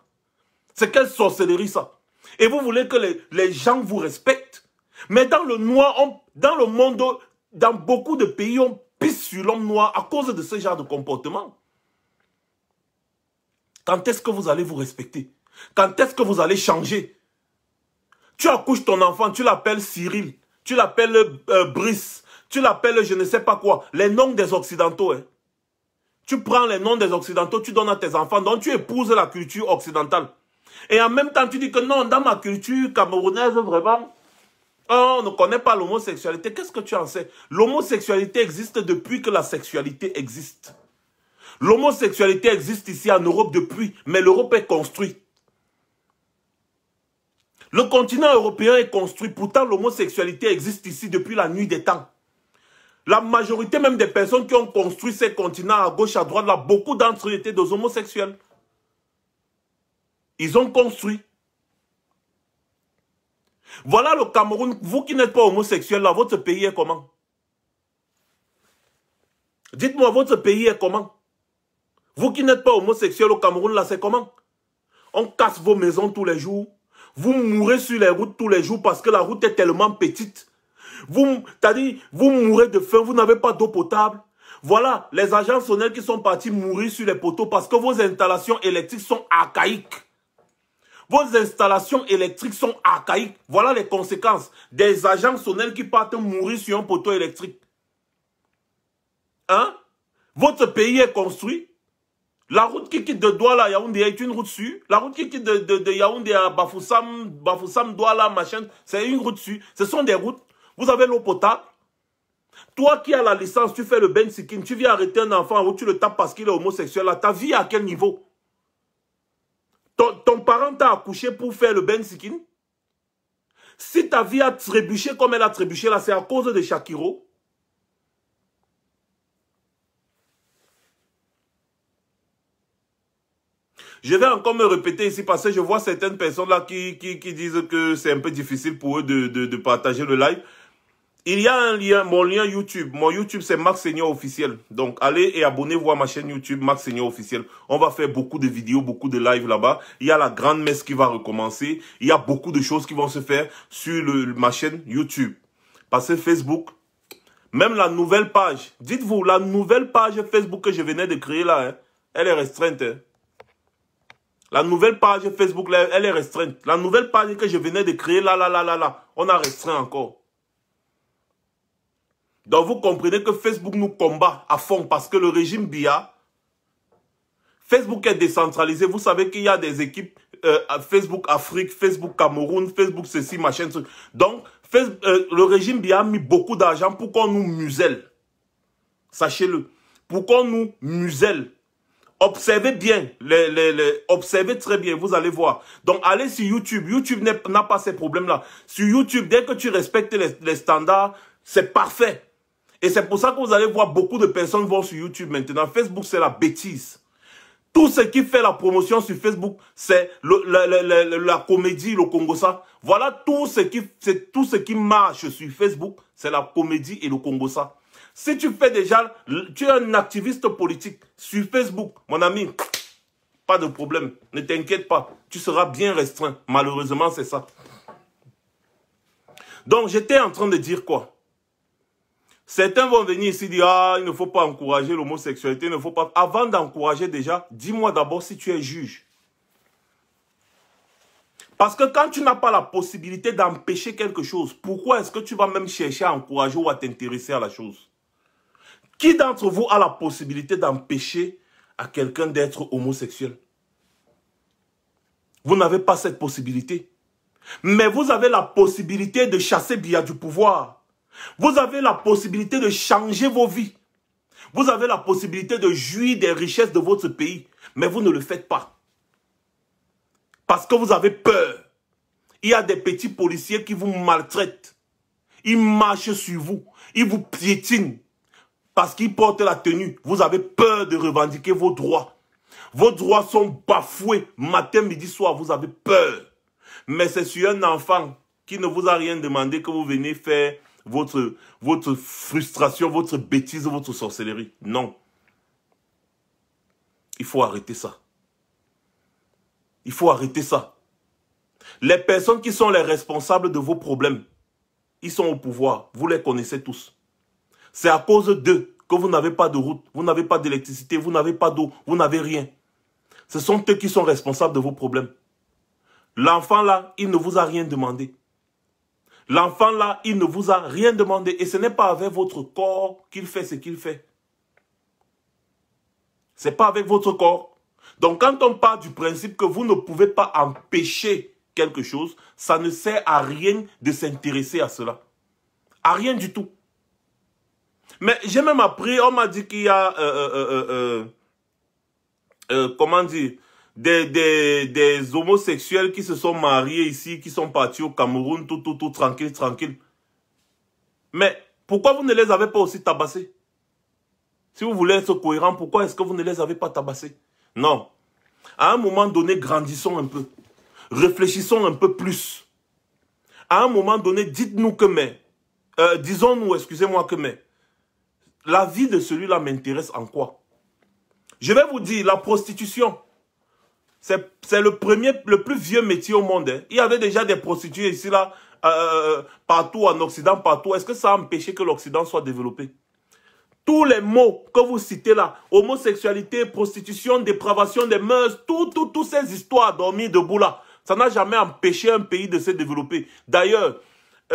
C'est quelle sorcellerie ça Et vous voulez que les, gens vous respectent Mais dans le noir, dans le monde, dans beaucoup de pays, on sur l'homme noir à cause de ce genre de comportement. Quand est-ce que vous allez vous respecter Quand est-ce que vous allez changer Tu accouches ton enfant, tu l'appelles Cyril, tu l'appelles euh, Brice, tu l'appelles je ne sais pas quoi, les noms des Occidentaux. Hein. Tu prends les noms des Occidentaux, tu donnes à tes enfants, donc tu épouses la culture occidentale. Et en même temps, tu dis que non, dans ma culture camerounaise, vraiment, Oh, on ne connaît pas l'homosexualité. Qu'est-ce que tu en sais L'homosexualité existe depuis que la sexualité existe. L'homosexualité existe ici en Europe depuis, mais l'Europe est construite. Le continent européen est construit, pourtant l'homosexualité existe ici depuis la nuit des temps. La majorité même des personnes qui ont construit ces continents à gauche, à droite, là, beaucoup d'entre eux étaient des homosexuels. Ils ont construit. Voilà le Cameroun. Vous qui n'êtes pas homosexuel, là, votre pays est comment Dites-moi, votre pays est comment Vous qui n'êtes pas homosexuel au Cameroun, là, c'est comment On casse vos maisons tous les jours. Vous mourrez sur les routes tous les jours parce que la route est tellement petite. Vous, dit, vous mourrez de faim, vous n'avez pas d'eau potable. Voilà, les agents sonnels qui sont partis mourir sur les poteaux parce que vos installations électriques sont archaïques. Vos installations électriques sont archaïques. Voilà les conséquences. Des agents sonnels qui partent mourir sur un poteau électrique. Hein Votre pays est construit. La route qui quitte de Douala à Yaoundé est une route sûre. La route qui quitte de, Yaoundé à Bafoussam, Bafoussam, Douala, machin, c'est une route dessus. Ce sont des routes. Vous avez l'eau potable. Toi qui as la licence, tu fais le Ben Sikim, tu viens arrêter un enfant tu le tapes parce qu'il est homosexuel. Là, ta vie à quel niveau ton, parent t'a accouché pour faire le Ben Sikin. Si ta vie a trébuché comme elle a trébuché là, c'est à cause de Shakiro. Je vais encore me répéter ici parce que je vois certaines personnes là qui, qui, disent que c'est un peu difficile pour eux de partager le live. Il y a un lien, mon lien YouTube. Mon YouTube, c'est Max Seigneur Officiel. Donc, allez et abonnez-vous à ma chaîne YouTube, Max Seigneur Officiel. On va faire beaucoup de vidéos, beaucoup de lives là-bas. Il y a la grande messe qui va recommencer. Il y a beaucoup de choses qui vont se faire sur ma chaîne YouTube. Passez Facebook, même la nouvelle page, dites-vous, la nouvelle page Facebook que je venais de créer là, hein, elle est restreinte. Hein. La nouvelle page Facebook, elle est restreinte. La nouvelle page que je venais de créer là, là, là, là, là, on a restreint encore. Donc vous comprenez que Facebook nous combat à fond parce que le régime BIA, Facebook est décentralisé. Vous savez qu'il y a des équipes euh, Facebook Afrique, Facebook Cameroun, Facebook ceci, machin, truc. Donc euh, le régime BIA a mis beaucoup d'argent pour qu'on nous muselle. Sachez-le. Pour qu'on nous muselle. Observez bien, observez très bien, vous allez voir. Donc, allez sur YouTube. YouTube n'a pas ces problèmes-là. Sur YouTube, dès que tu respectes les standards, c'est parfait. Et c'est pour ça que vous allez voir beaucoup de personnes vont sur YouTube maintenant. Facebook, c'est la bêtise. Tout ce qui fait la promotion sur Facebook, c'est la comédie, le Congo ça. Voilà tout ce qui, c'est tout ce qui marche sur Facebook, c'est la comédie et le Congo ça. Si tu fais déjà, tu es un activiste politique sur Facebook, mon ami, pas de problème. Ne t'inquiète pas, tu seras bien restreint. Malheureusement, c'est ça. Donc, j'étais en train de dire quoi Certains vont venir ici dire, ah, il ne faut pas encourager l'homosexualité, il ne faut pas... Avant d'encourager déjà, dis-moi d'abord si tu es juge. Parce que quand tu n'as pas la possibilité d'empêcher quelque chose, pourquoi est-ce que tu vas même chercher à encourager ou à t'intéresser à la chose Qui d'entre vous a la possibilité d'empêcher à quelqu'un d'être homosexuel Vous n'avez pas cette possibilité. Mais vous avez la possibilité de chasser via du pouvoir. Vous avez la possibilité de changer vos vies. Vous avez la possibilité de jouir des richesses de votre pays, mais vous ne le faites pas. Parce que vous avez peur. Il y a des petits policiers qui vous maltraitent. Ils marchent sur vous. Ils vous piétinent. Parce qu'ils portent la tenue. Vous avez peur de revendiquer vos droits. Vos droits sont bafoués. Matin, midi, soir, vous avez peur. Mais c'est sur un enfant qui ne vous a rien demandé que vous venez faire votre, votre frustration, votre bêtise, votre sorcellerie. Non. Il faut arrêter ça. Il faut arrêter ça. Les personnes qui sont les responsables de vos problèmes, ils sont au pouvoir. Vous les connaissez tous. C'est à cause d'eux que vous n'avez pas de route, vous n'avez pas d'électricité, vous n'avez pas d'eau, vous n'avez rien. Ce sont eux qui sont responsables de vos problèmes. L'enfant là, il ne vous a rien demandé. L'enfant là, il ne vous a rien demandé et ce n'est pas avec votre corps qu'il fait ce qu'il fait. C'est pas avec votre corps. Donc quand on part du principe que vous ne pouvez pas empêcher quelque chose, ça ne sert à rien de s'intéresser à cela. À rien du tout. Mais j'ai même appris, on m'a dit qu'il y a, euh, euh, euh, comment dire, des, des, homosexuels qui se sont mariés ici, qui sont partis au Cameroun, tout, tout, tout, tranquille, tranquille. Mais pourquoi vous ne les avez pas aussi tabassés Si vous voulez être cohérent, pourquoi est-ce que vous ne les avez pas tabassés Non. À un moment donné, grandissons un peu. Réfléchissons un peu plus. À un moment donné, dites-nous que mais, euh, disons-nous, excusez-moi que mais, la vie de celui-là m'intéresse en quoi Je vais vous dire, la prostitution, c'est le premier, le plus vieux métier au monde. Hein. Il y avait déjà des prostituées ici, là, euh, partout en Occident, partout. Est-ce que ça a empêché que l'Occident soit développé Tous les mots que vous citez là, homosexualité, prostitution, dépravation des mœurs, toutes ces histoires dormies debout là, ça n'a jamais empêché un pays de se développer. D'ailleurs,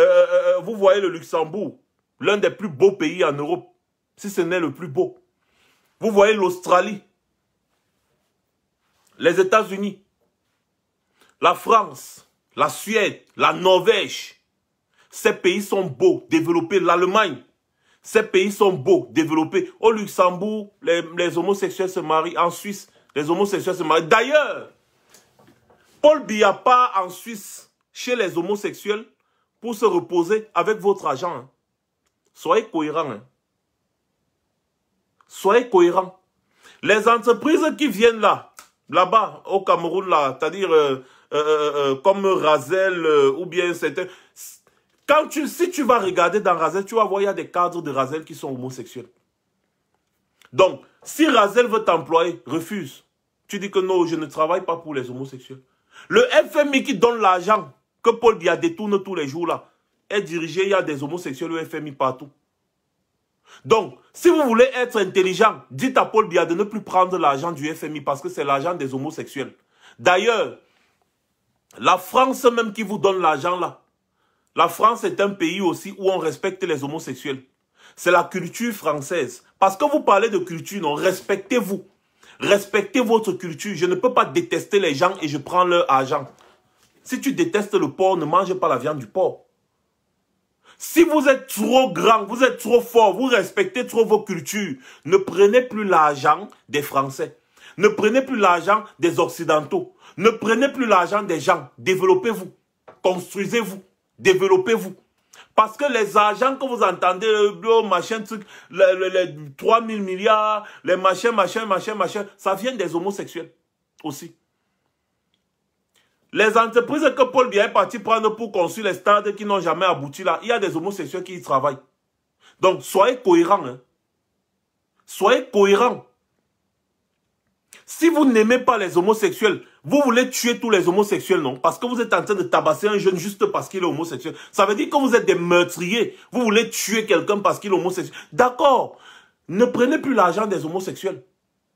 euh, euh, vous voyez le Luxembourg, l'un des plus beaux pays en Europe, si ce n'est le plus beau. Vous voyez l'Australie, les États-Unis, la France, la Suède, la Norvège. Ces pays sont beaux, développés. L'Allemagne, ces pays sont beaux, développés. Au Luxembourg, les, homosexuels se marient. En Suisse, les homosexuels se marient. D'ailleurs, Paul Biya en Suisse chez les homosexuels pour se reposer avec votre agent. Hein. Soyez cohérents. Hein. Soyez cohérents. Les entreprises qui viennent là, là-bas, au Cameroun, là, c'est-à-dire euh, euh, euh, comme Razel ou bien certains... Quand tu, si tu vas regarder dans Razel, tu vas voir, il y a des cadres de Razel qui sont homosexuels. Donc, si Razel veut t'employer, refuse. Tu dis que non, je ne travaille pas pour les homosexuels. Le FMI qui donne l'argent, que Paul Bia détourne tous les jours là, est dirigé, il y a des homosexuels au FMI partout. Donc, si vous voulez être intelligent, dites à Paul Biya de ne plus prendre l'argent du FMI parce que c'est l'argent des homosexuels. D'ailleurs, la France même qui vous donne l'argent là, la France est un pays aussi où on respecte les homosexuels. C'est la culture française. Parce que vous parlez de culture, non, respectez-vous. Respectez votre culture. Je ne peux pas détester les gens et je prends leur argent. Si tu détestes le porc, ne mange pas la viande du porc. Si vous êtes trop grand, vous êtes trop fort, vous respectez trop vos cultures, ne prenez plus l'argent des Français. Ne prenez plus l'argent des Occidentaux. Ne prenez plus l'argent des gens. Développez-vous. Construisez-vous. Développez-vous. Parce que les agents que vous entendez, machin, truc, les, les 3 000 milliards, les machins, machins, machins, machins, ça vient des homosexuels aussi. Les entreprises que Paul Biya est parti prendre pour construire les stades qui n'ont jamais abouti là, il y a des homosexuels qui y travaillent. Donc, soyez cohérents. Hein. Soyez cohérents. Si vous n'aimez pas les homosexuels, vous voulez tuer tous les homosexuels, non Parce que vous êtes en train de tabasser un jeune juste parce qu'il est homosexuel. Ça veut dire que vous êtes des meurtriers. Vous voulez tuer quelqu'un parce qu'il est homosexuel. D'accord. Ne prenez plus l'argent des homosexuels.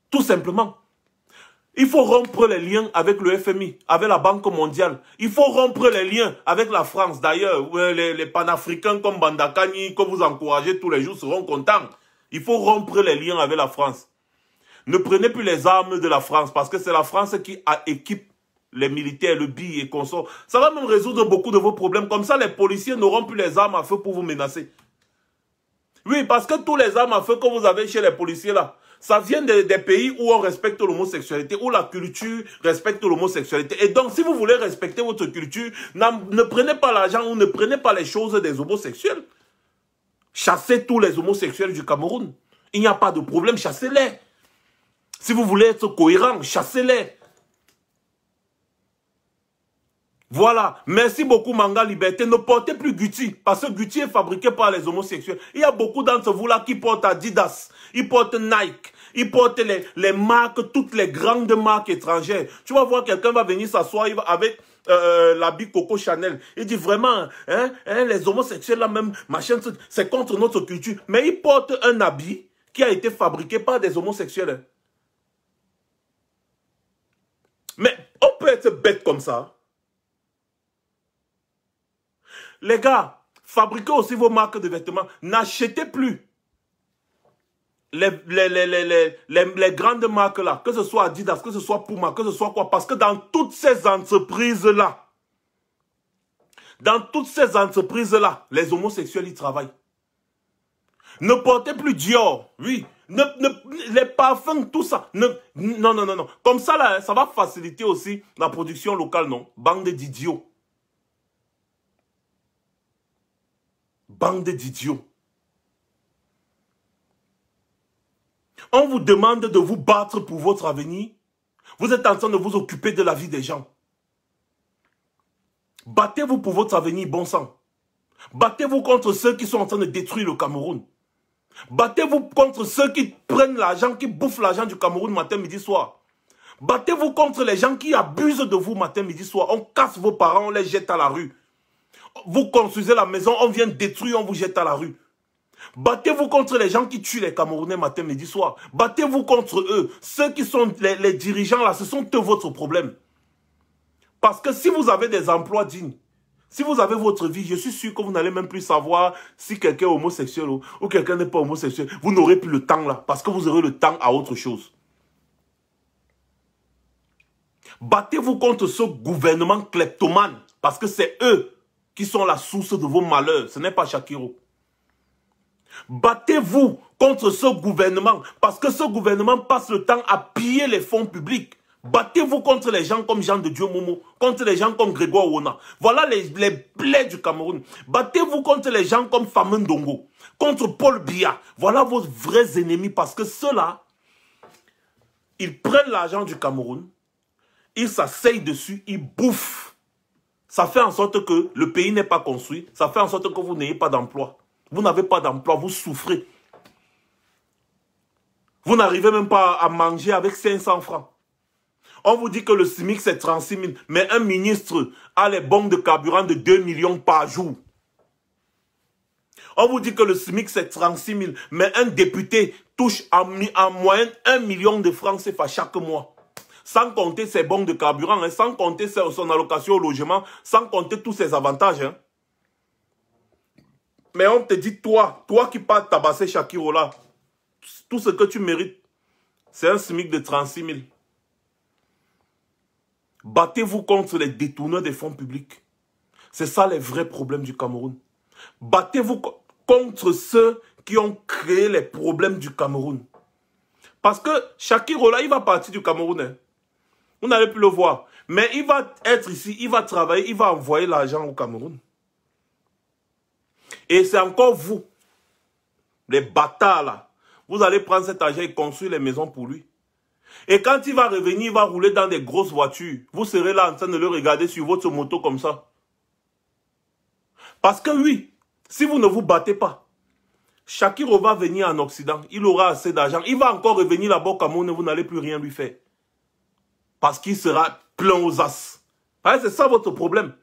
Tout simplement. Il faut rompre les liens avec le FMI, avec la Banque mondiale. Il faut rompre les liens avec la France. D'ailleurs, les, panafricains comme Bandakani, que vous encouragez tous les jours, seront contents. Il faut rompre les liens avec la France. Ne prenez plus les armes de la France, parce que c'est la France qui équipe les militaires, le billet et consorts. Ça va même résoudre beaucoup de vos problèmes. Comme ça, les policiers n'auront plus les armes à feu pour vous menacer. Oui, parce que tous les armes à feu que vous avez chez les policiers là, ça vient des, pays où on respecte l'homosexualité, où la culture respecte l'homosexualité. Et donc, si vous voulez respecter votre culture, ne prenez pas l'argent ou ne prenez pas les choses des homosexuels. Chassez tous les homosexuels du Cameroun. Il n'y a pas de problème, chassez-les. Si vous voulez être cohérent, chassez-les. Voilà. Merci beaucoup, Manga Liberté. Ne portez plus Gucci, parce que Gucci est fabriqué par les homosexuels. Il y a beaucoup d'entre vous là qui portent Adidas, ils portent Nike, il porte les, marques, toutes les grandes marques étrangères. Tu vas voir, quelqu'un va venir s'asseoir avec euh, euh, l'habit Coco Chanel. Il dit vraiment, hein, hein, les homosexuels là même, machin, c'est contre notre culture. Mais il porte un habit qui a été fabriqué par des homosexuels. Mais on peut être bête comme ça. Les gars, fabriquez aussi vos marques de vêtements. N'achetez plus les, grandes marques-là, que ce soit Adidas, que ce soit Puma, que ce soit quoi, parce que dans toutes ces entreprises-là, dans toutes ces entreprises-là, les homosexuels y travaillent. Ne portez plus Dior, oui. Ne, les parfums, tout ça. non, non, non, non. Comme ça, ça va faciliter aussi la production locale, non Bande d'idiots. Bande d'idiots. On vous demande de vous battre pour votre avenir. Vous êtes en train de vous occuper de la vie des gens. Battez-vous pour votre avenir, bon sang. Battez-vous contre ceux qui sont en train de détruire le Cameroun. Battez-vous contre ceux qui prennent l'argent, qui bouffent l'argent du Cameroun matin, midi, soir. Battez-vous contre les gens qui abusent de vous matin, midi, soir. On casse vos parents, on les jette à la rue. Vous construisez la maison, on vient détruire, on vous jette à la rue. Battez-vous contre les gens qui tuent les Camerounais matin, midi, soir. Battez-vous contre eux. Ceux qui sont les, dirigeants là, ce sont eux votre problème. Parce que si vous avez des emplois dignes, si vous avez votre vie, je suis sûr que vous n'allez même plus savoir si quelqu'un est homosexuel ou quelqu'un n'est pas homosexuel. Vous n'aurez plus le temps là, parce que vous aurez le temps à autre chose. Battez-vous contre ce gouvernement kleptomane, parce que c'est eux qui sont la source de vos malheurs. Ce n'est pas Shakiro. Battez-vous contre ce gouvernement parce que ce gouvernement passe le temps à piller les fonds publics. Battez-vous contre les gens comme Jean de Dieu Momo, contre les gens comme Grégoire Wona. Voilà les, les plaies du Cameroun. Battez-vous contre les gens comme Famin contre Paul Bia Voilà vos vrais ennemis parce que ceux-là, ils prennent l'argent du Cameroun, ils s'asseyent dessus, ils bouffent. Ça fait en sorte que le pays n'est pas construit, ça fait en sorte que vous n'ayez pas d'emploi. Vous n'avez pas d'emploi, vous souffrez. Vous n'arrivez même pas à manger avec 500 francs. On vous dit que le SMIC, c'est 36 000. Mais un ministre a les bons de carburant de 2 millions par jour. On vous dit que le SMIC, c'est 36 000. Mais un député touche en, moyenne 1 million de francs CFA chaque mois. Sans compter ses bons de carburant, hein. sans compter son allocation au logement, sans compter tous ses avantages. Hein. Mais on te dit, toi, toi qui pars tabasser là, tout ce que tu mérites, c'est un SMIC de 36 000. Battez-vous contre les détourneurs des fonds publics. C'est ça les vrais problèmes du Cameroun. Battez-vous contre ceux qui ont créé les problèmes du Cameroun. Parce que là, il va partir du Cameroun. On hein. Vous n'allez plus le voir. Mais il va être ici, il va travailler, il va envoyer l'argent au Cameroun. Et c'est encore vous, les bâtards là. Vous allez prendre cet argent et construire les maisons pour lui. Et quand il va revenir, il va rouler dans des grosses voitures. Vous serez là en train de le regarder sur votre moto comme ça. Parce que lui, si vous ne vous battez pas, Shakiro va venir en Occident. Il aura assez d'argent. Il va encore revenir là-bas au Cameroun et vous n'allez plus rien lui faire. Parce qu'il sera plein aux as. C'est ça votre problème.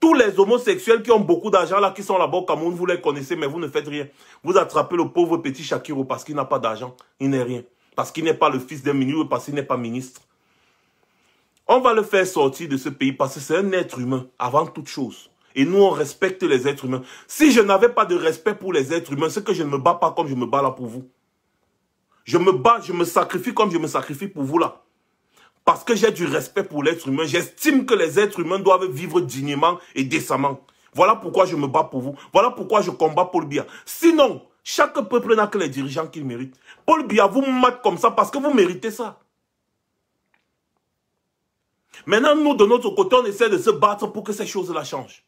Tous les homosexuels qui ont beaucoup d'argent là, qui sont là-bas au Cameroun, vous les connaissez, mais vous ne faites rien. Vous attrapez le pauvre petit Shakiro parce qu'il n'a pas d'argent. Il n'est rien. Parce qu'il n'est pas le fils d'un ministre, parce qu'il n'est pas ministre. On va le faire sortir de ce pays parce que c'est un être humain avant toute chose. Et nous, on respecte les êtres humains. Si je n'avais pas de respect pour les êtres humains, c'est que je ne me bats pas comme je me bats là pour vous. Je me bats, je me sacrifie comme je me sacrifie pour vous là. Parce que j'ai du respect pour l'être humain. J'estime que les êtres humains doivent vivre dignement et décemment. Voilà pourquoi je me bats pour vous. Voilà pourquoi je combats le bien. Sinon, chaque peuple n'a que les dirigeants qu'il mérite. Paul Biya vous mate comme ça parce que vous méritez ça. Maintenant, nous, de notre côté, on essaie de se battre pour que ces choses-là changent.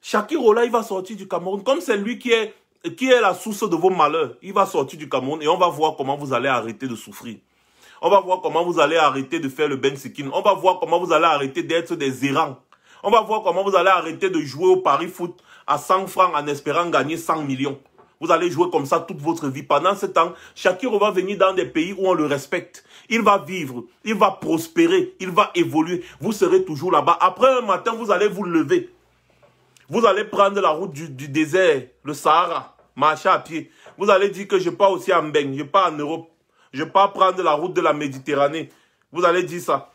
Shakir il va sortir du Cameroun. Comme c'est lui qui est, qui est la source de vos malheurs, il va sortir du Cameroun et on va voir comment vous allez arrêter de souffrir. On va voir comment vous allez arrêter de faire le bensikin. On va voir comment vous allez arrêter d'être des errants. On va voir comment vous allez arrêter de jouer au Paris Foot à 100 francs en espérant gagner 100 millions. Vous allez jouer comme ça toute votre vie. Pendant ce temps, Shakiro va venir dans des pays où on le respecte. Il va vivre, il va prospérer, il va évoluer. Vous serez toujours là-bas. Après un matin, vous allez vous lever. Vous allez prendre la route du, désert, le Sahara, marcher à pied. Vous allez dire que je pars aussi en Ben, je pars en Europe. Je vais ne pas prendre la route de la Méditerranée. Vous allez dire ça.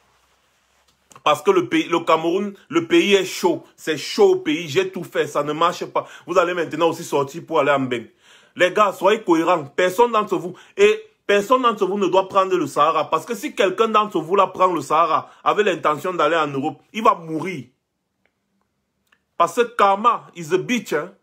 Parce que le pays, le Cameroun, le pays est chaud. C'est chaud au pays. J'ai tout fait. Ça ne marche pas. Vous allez maintenant aussi sortir pour aller en Ben. Les gars, soyez cohérents. Personne d'entre vous. Et personne d'entre vous ne doit prendre le Sahara. Parce que si quelqu'un d'entre vous la prend le Sahara avec l'intention d'aller en Europe, il va mourir. Parce que karma is a bitch. Hein?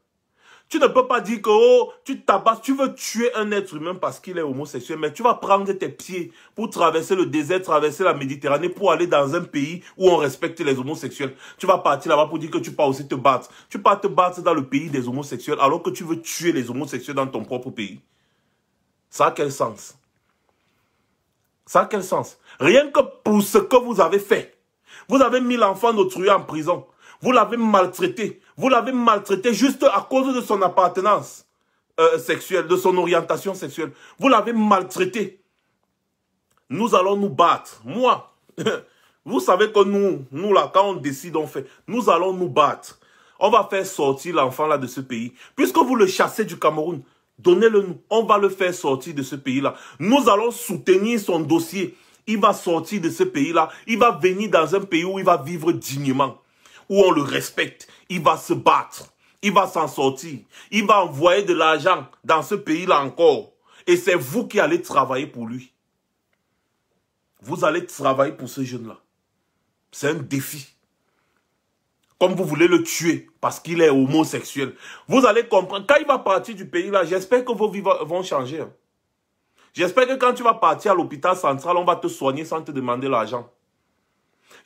Tu ne peux pas dire que oh, tu tabasses, tu veux tuer un être humain parce qu'il est homosexuel, mais tu vas prendre tes pieds pour traverser le désert, traverser la Méditerranée pour aller dans un pays où on respecte les homosexuels. Tu vas partir là-bas pour dire que tu pars aussi te battre. Tu pars te battre dans le pays des homosexuels alors que tu veux tuer les homosexuels dans ton propre pays. Ça a quel sens Ça a quel sens Rien que pour ce que vous avez fait. Vous avez mis l'enfant d'autrui en prison. Vous l'avez maltraité. Vous l'avez maltraité juste à cause de son appartenance euh, sexuelle, de son orientation sexuelle. Vous l'avez maltraité. Nous allons nous battre. Moi, vous savez que nous, nous là, quand on décide, on fait. Nous allons nous battre. On va faire sortir l'enfant là de ce pays. Puisque vous le chassez du Cameroun, donnez-le nous. On va le faire sortir de ce pays-là. Nous allons soutenir son dossier. Il va sortir de ce pays-là. Il va venir dans un pays où il va vivre dignement où on le respecte, il va se battre, il va s'en sortir, il va envoyer de l'argent dans ce pays-là encore. Et c'est vous qui allez travailler pour lui. Vous allez travailler pour ce jeune-là. C'est un défi. Comme vous voulez le tuer parce qu'il est homosexuel. Vous allez comprendre. Quand il va partir du pays, là, j'espère que vos vies vont changer. Hein. J'espère que quand tu vas partir à l'hôpital central, on va te soigner sans te demander l'argent.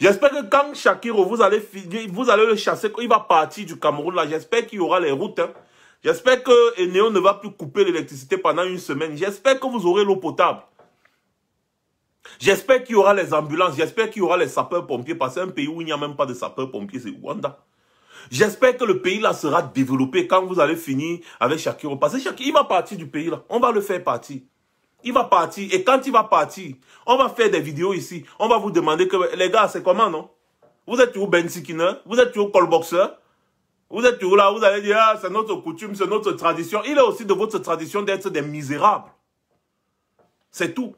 J'espère que quand Shakiro, vous allez, vous allez le chasser, il va partir du Cameroun là. J'espère qu'il y aura les routes. Hein. J'espère que Néon ne va plus couper l'électricité pendant une semaine. J'espère que vous aurez l'eau potable. J'espère qu'il y aura les ambulances. J'espère qu'il y aura les sapeurs-pompiers. Parce un pays où il n'y a même pas de sapeurs-pompiers, c'est Rwanda. J'espère que le pays là sera développé quand vous allez finir avec Shakiro. Parce que Shakiro, il va partir du pays là. On va le faire partir. Il va partir. Et quand il va partir, on va faire des vidéos ici. On va vous demander que... Les gars, c'est comment, non Vous êtes toujours Ben Sikiner Vous êtes toujours Colboxer Vous êtes là, vous allez dire, ah, c'est notre coutume, c'est notre tradition. Il est aussi de votre tradition d'être des misérables. C'est tout.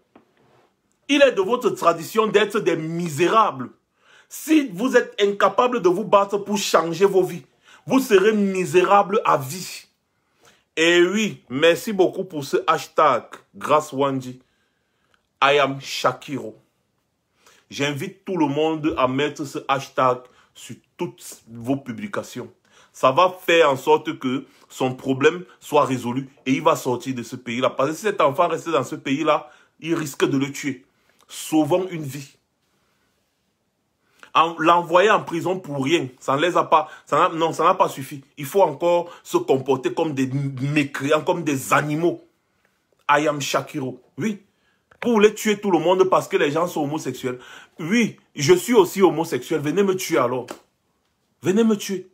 Il est de votre tradition d'être des misérables. Si vous êtes incapable de vous battre pour changer vos vies, vous serez misérable à vie. Et eh oui, merci beaucoup pour ce hashtag, grâce Wandi. I am Shakiro. J'invite tout le monde à mettre ce hashtag sur toutes vos publications. Ça va faire en sorte que son problème soit résolu et il va sortir de ce pays-là. Parce que si cet enfant restait dans ce pays-là, il risque de le tuer. Sauvons une vie l'envoyer en prison pour rien, ça ne les a pas, ça non, ça n'a pas suffi. Il faut encore se comporter comme des mécréants, comme des animaux. I am Shakiro. Oui. Vous voulez tuer tout le monde parce que les gens sont homosexuels. Oui, je suis aussi homosexuel. Venez me tuer alors. Venez me tuer.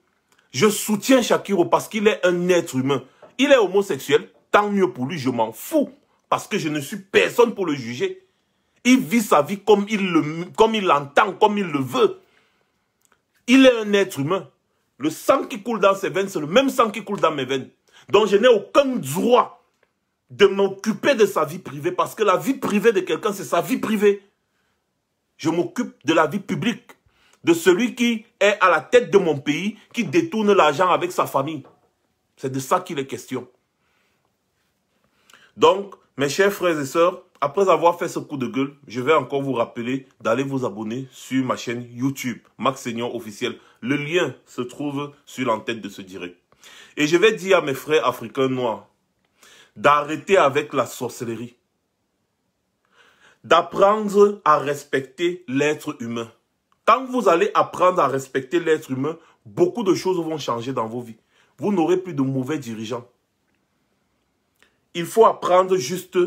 Je soutiens Shakiro parce qu'il est un être humain. Il est homosexuel. Tant mieux pour lui, je m'en fous. Parce que je ne suis personne pour le juger. Il vit sa vie comme il l'entend, comme il, comme il le veut. Il est un être humain. Le sang qui coule dans ses veines, c'est le même sang qui coule dans mes veines. Donc je n'ai aucun droit de m'occuper de sa vie privée parce que la vie privée de quelqu'un, c'est sa vie privée. Je m'occupe de la vie publique, de celui qui est à la tête de mon pays, qui détourne l'argent avec sa famille. C'est de ça qu'il est question. Donc, mes chers frères et sœurs, après avoir fait ce coup de gueule, je vais encore vous rappeler d'aller vous abonner sur ma chaîne YouTube, Max Senior Officiel. Le lien se trouve sur l'entête de ce direct. Et je vais dire à mes frères africains noirs d'arrêter avec la sorcellerie, d'apprendre à respecter l'être humain. Quand vous allez apprendre à respecter l'être humain, beaucoup de choses vont changer dans vos vies. Vous n'aurez plus de mauvais dirigeants il faut apprendre juste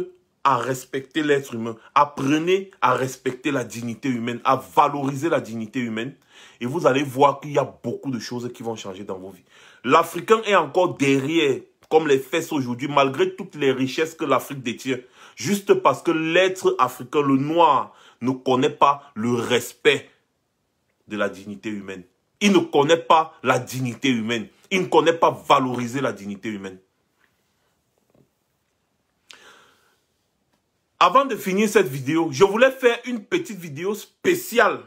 à respecter l'être humain. Apprenez à respecter la dignité humaine, à valoriser la dignité humaine. Et vous allez voir qu'il y a beaucoup de choses qui vont changer dans vos vies. L'Africain est encore derrière, comme les fesses aujourd'hui, malgré toutes les richesses que l'Afrique détient. Juste parce que l'être africain, le noir, ne connaît pas le respect de la dignité humaine. Il ne connaît pas la dignité humaine. Il ne connaît pas valoriser la dignité humaine. Avant de finir cette vidéo, je voulais faire une petite vidéo spéciale.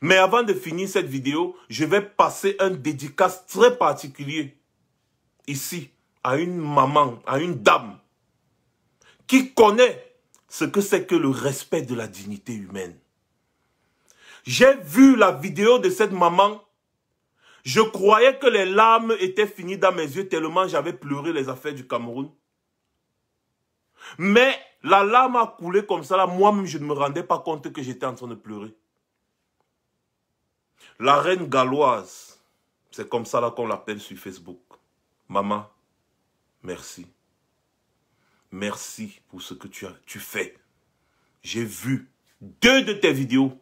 Mais avant de finir cette vidéo, je vais passer un dédicace très particulier ici à une maman, à une dame qui connaît ce que c'est que le respect de la dignité humaine. J'ai vu la vidéo de cette maman. Je croyais que les larmes étaient finies dans mes yeux tellement j'avais pleuré les affaires du Cameroun. Mais la lame a coulé comme ça. Moi-même, je ne me rendais pas compte que j'étais en train de pleurer. La reine galloise, c'est comme ça qu'on l'appelle sur Facebook. Maman, merci. Merci pour ce que tu, as, tu fais. J'ai vu deux de tes vidéos.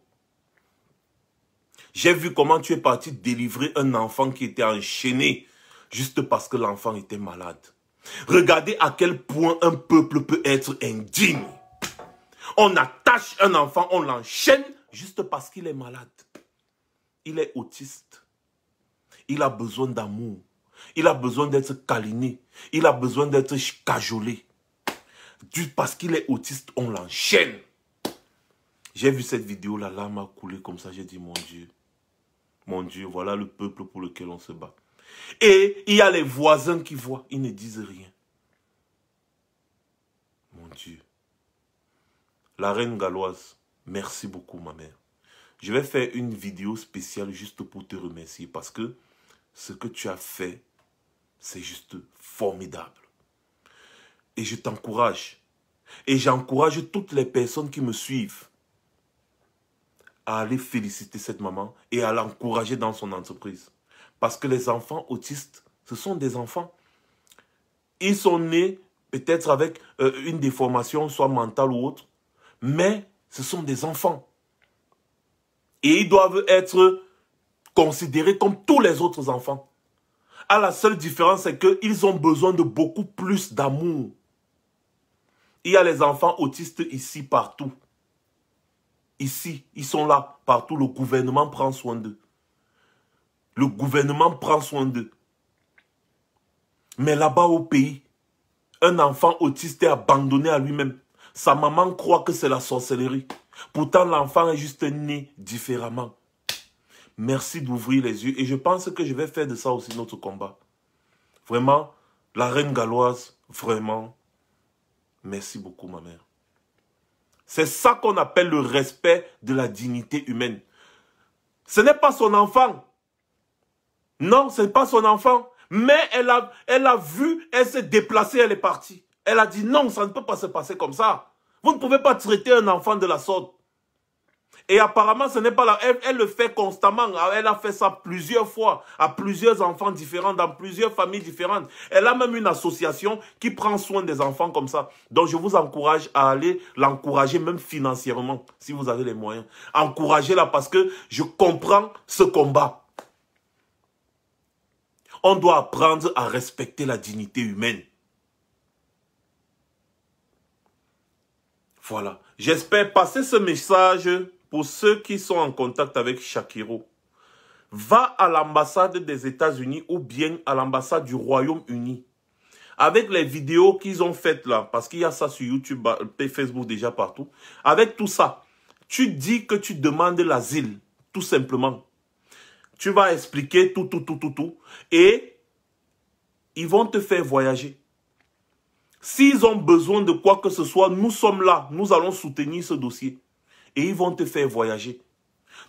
J'ai vu comment tu es parti délivrer un enfant qui était enchaîné juste parce que l'enfant était malade. Regardez à quel point un peuple peut être indigne. On attache un enfant, on l'enchaîne juste parce qu'il est malade. Il est autiste. Il a besoin d'amour. Il a besoin d'être câliné. Il a besoin d'être cajolé. Juste parce qu'il est autiste, on l'enchaîne. J'ai vu cette vidéo, la larme a coulé comme ça. J'ai dit, mon Dieu, mon Dieu, voilà le peuple pour lequel on se bat. Et il y a les voisins qui voient, ils ne disent rien. Mon Dieu. La reine galloise, merci beaucoup ma mère. Je vais faire une vidéo spéciale juste pour te remercier parce que ce que tu as fait, c'est juste formidable. Et je t'encourage. Et j'encourage toutes les personnes qui me suivent à aller féliciter cette maman et à l'encourager dans son entreprise. Parce que les enfants autistes, ce sont des enfants. Ils sont nés peut-être avec euh, une déformation, soit mentale ou autre, mais ce sont des enfants. Et ils doivent être considérés comme tous les autres enfants. À ah, la seule différence, c'est qu'ils ont besoin de beaucoup plus d'amour. Il y a les enfants autistes ici, partout. Ici, ils sont là, partout. Le gouvernement prend soin d'eux. Le gouvernement prend soin d'eux. Mais là-bas au pays, un enfant autiste est abandonné à lui-même. Sa maman croit que c'est la sorcellerie. Pourtant, l'enfant est juste né différemment. Merci d'ouvrir les yeux. Et je pense que je vais faire de ça aussi notre combat. Vraiment, la reine galloise, vraiment, merci beaucoup ma mère. C'est ça qu'on appelle le respect de la dignité humaine. Ce n'est pas son enfant. Non, ce n'est pas son enfant. Mais elle a, elle vu, elle s'est déplacée, elle est partie. Elle a dit non, ça ne peut pas se passer comme ça. Vous ne pouvez pas traiter un enfant de la sorte. Et apparemment, ce n'est pas la... Elle, elle, le fait constamment. Ah, elle a fait ça plusieurs fois à plusieurs enfants différents, dans plusieurs familles différentes. Elle a même une association qui prend soin des enfants comme ça. Donc, je vous encourage à aller l'encourager, même financièrement, si vous avez les moyens. Encouragez-la parce que je comprends ce combat on doit apprendre à respecter la dignité humaine. Voilà. J'espère passer ce message pour ceux qui sont en contact avec Shakiro. Va à l'ambassade des États-Unis ou bien à l'ambassade du Royaume-Uni. Avec les vidéos qu'ils ont faites là, parce qu'il y a ça sur YouTube Facebook déjà partout. Avec tout ça, tu dis que tu demandes l'asile, tout simplement. Tu vas expliquer tout, tout, tout, tout, tout. Et ils vont te faire voyager. S'ils ont besoin de quoi que ce soit, nous sommes là. Nous allons soutenir ce dossier. Et ils vont te faire voyager.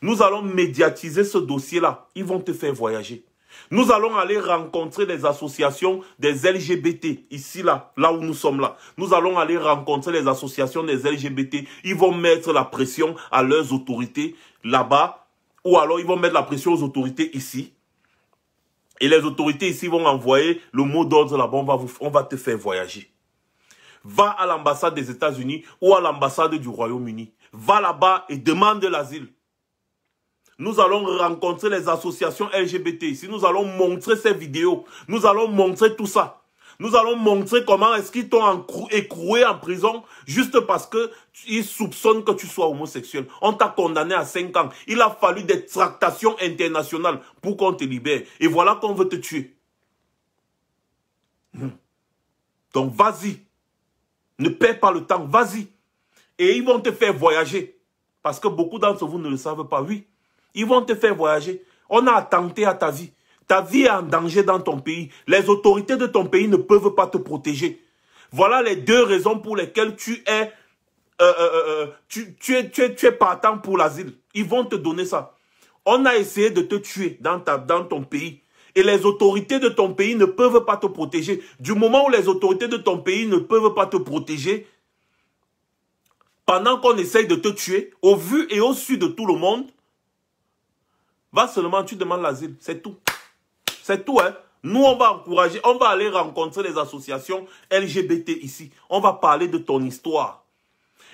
Nous allons médiatiser ce dossier-là. Ils vont te faire voyager. Nous allons aller rencontrer les associations des LGBT, ici, là, là où nous sommes là. Nous allons aller rencontrer les associations des LGBT. Ils vont mettre la pression à leurs autorités là-bas ou alors ils vont mettre la pression aux autorités ici. Et les autorités ici vont envoyer le mot d'ordre là-bas, on va, te faire voyager. Va à l'ambassade des États-Unis ou à l'ambassade du Royaume-Uni. Va là-bas et demande l'asile. Nous allons rencontrer les associations LGBT ici. Nous allons montrer ces vidéos. Nous allons montrer tout ça. Nous allons montrer comment est-ce qu'ils t'ont écroué en prison juste parce que soupçonnent que tu sois homosexuel. On t'a condamné à 5 ans. Il a fallu des tractations internationales pour qu'on te libère. Et voilà qu'on veut te tuer. Hmm. Donc vas-y. Ne perds pas le temps, vas-y. Et ils vont te faire voyager. Parce que beaucoup d'entre vous ne le savent pas, oui. Ils vont te faire voyager. On a attenté à ta vie. Ta vie est en danger dans ton pays. Les autorités de ton pays ne peuvent pas te protéger. Voilà les deux raisons pour lesquelles tu es, euh, euh, euh, es, tu, es, tu es partant pour l'asile. Ils vont te donner ça. On a essayé de te tuer dans, ta, dans ton pays. Et les autorités de ton pays ne peuvent pas te protéger. Du moment où les autorités de ton pays ne peuvent pas te protéger, pendant qu'on essaye de te tuer, au vu et au su de tout le monde, va seulement, tu demandes l'asile. C'est tout. C'est tout, hein. Nous, on va encourager, on va aller rencontrer les associations LGBT ici. On va parler de ton histoire.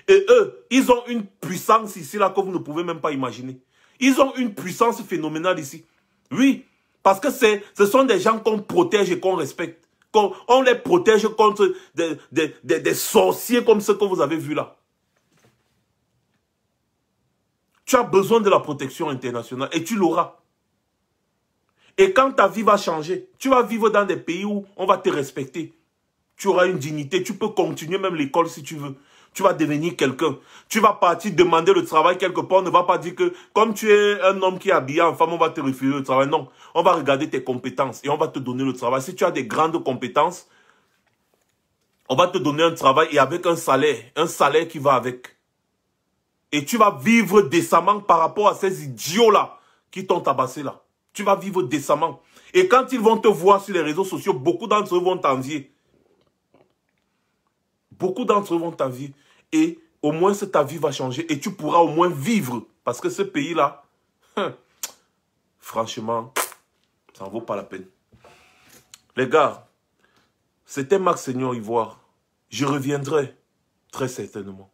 Et eux, ils ont une puissance ici, là, que vous ne pouvez même pas imaginer. Ils ont une puissance phénoménale ici. Oui, parce que ce sont des gens qu'on protège et qu'on respecte. Qu'on, on, les protège contre des, des, des sorciers comme ceux que vous avez vus là. Tu as besoin de la protection internationale et tu l'auras. Et quand ta vie va changer, tu vas vivre dans des pays où on va te respecter. Tu auras une dignité, tu peux continuer même l'école si tu veux. Tu vas devenir quelqu'un. Tu vas partir demander le travail quelque part. On ne va pas dire que comme tu es un homme qui est habillé en femme, on va te refuser le travail. Non, on va regarder tes compétences et on va te donner le travail. Si tu as des grandes compétences, on va te donner un travail et avec un salaire, un salaire qui va avec. Et tu vas vivre décemment par rapport à ces idiots-là qui t'ont tabassé là. Tu vas vivre décemment. Et quand ils vont te voir sur les réseaux sociaux, beaucoup d'entre eux vont t'envier. Beaucoup d'entre eux vont t'envier. Et au moins, ta vie va changer. Et tu pourras au moins vivre. Parce que ce pays-là, hein, franchement, ça ne vaut pas la peine. Les gars, c'était Max Seigneur Ivoire. Je reviendrai, très certainement.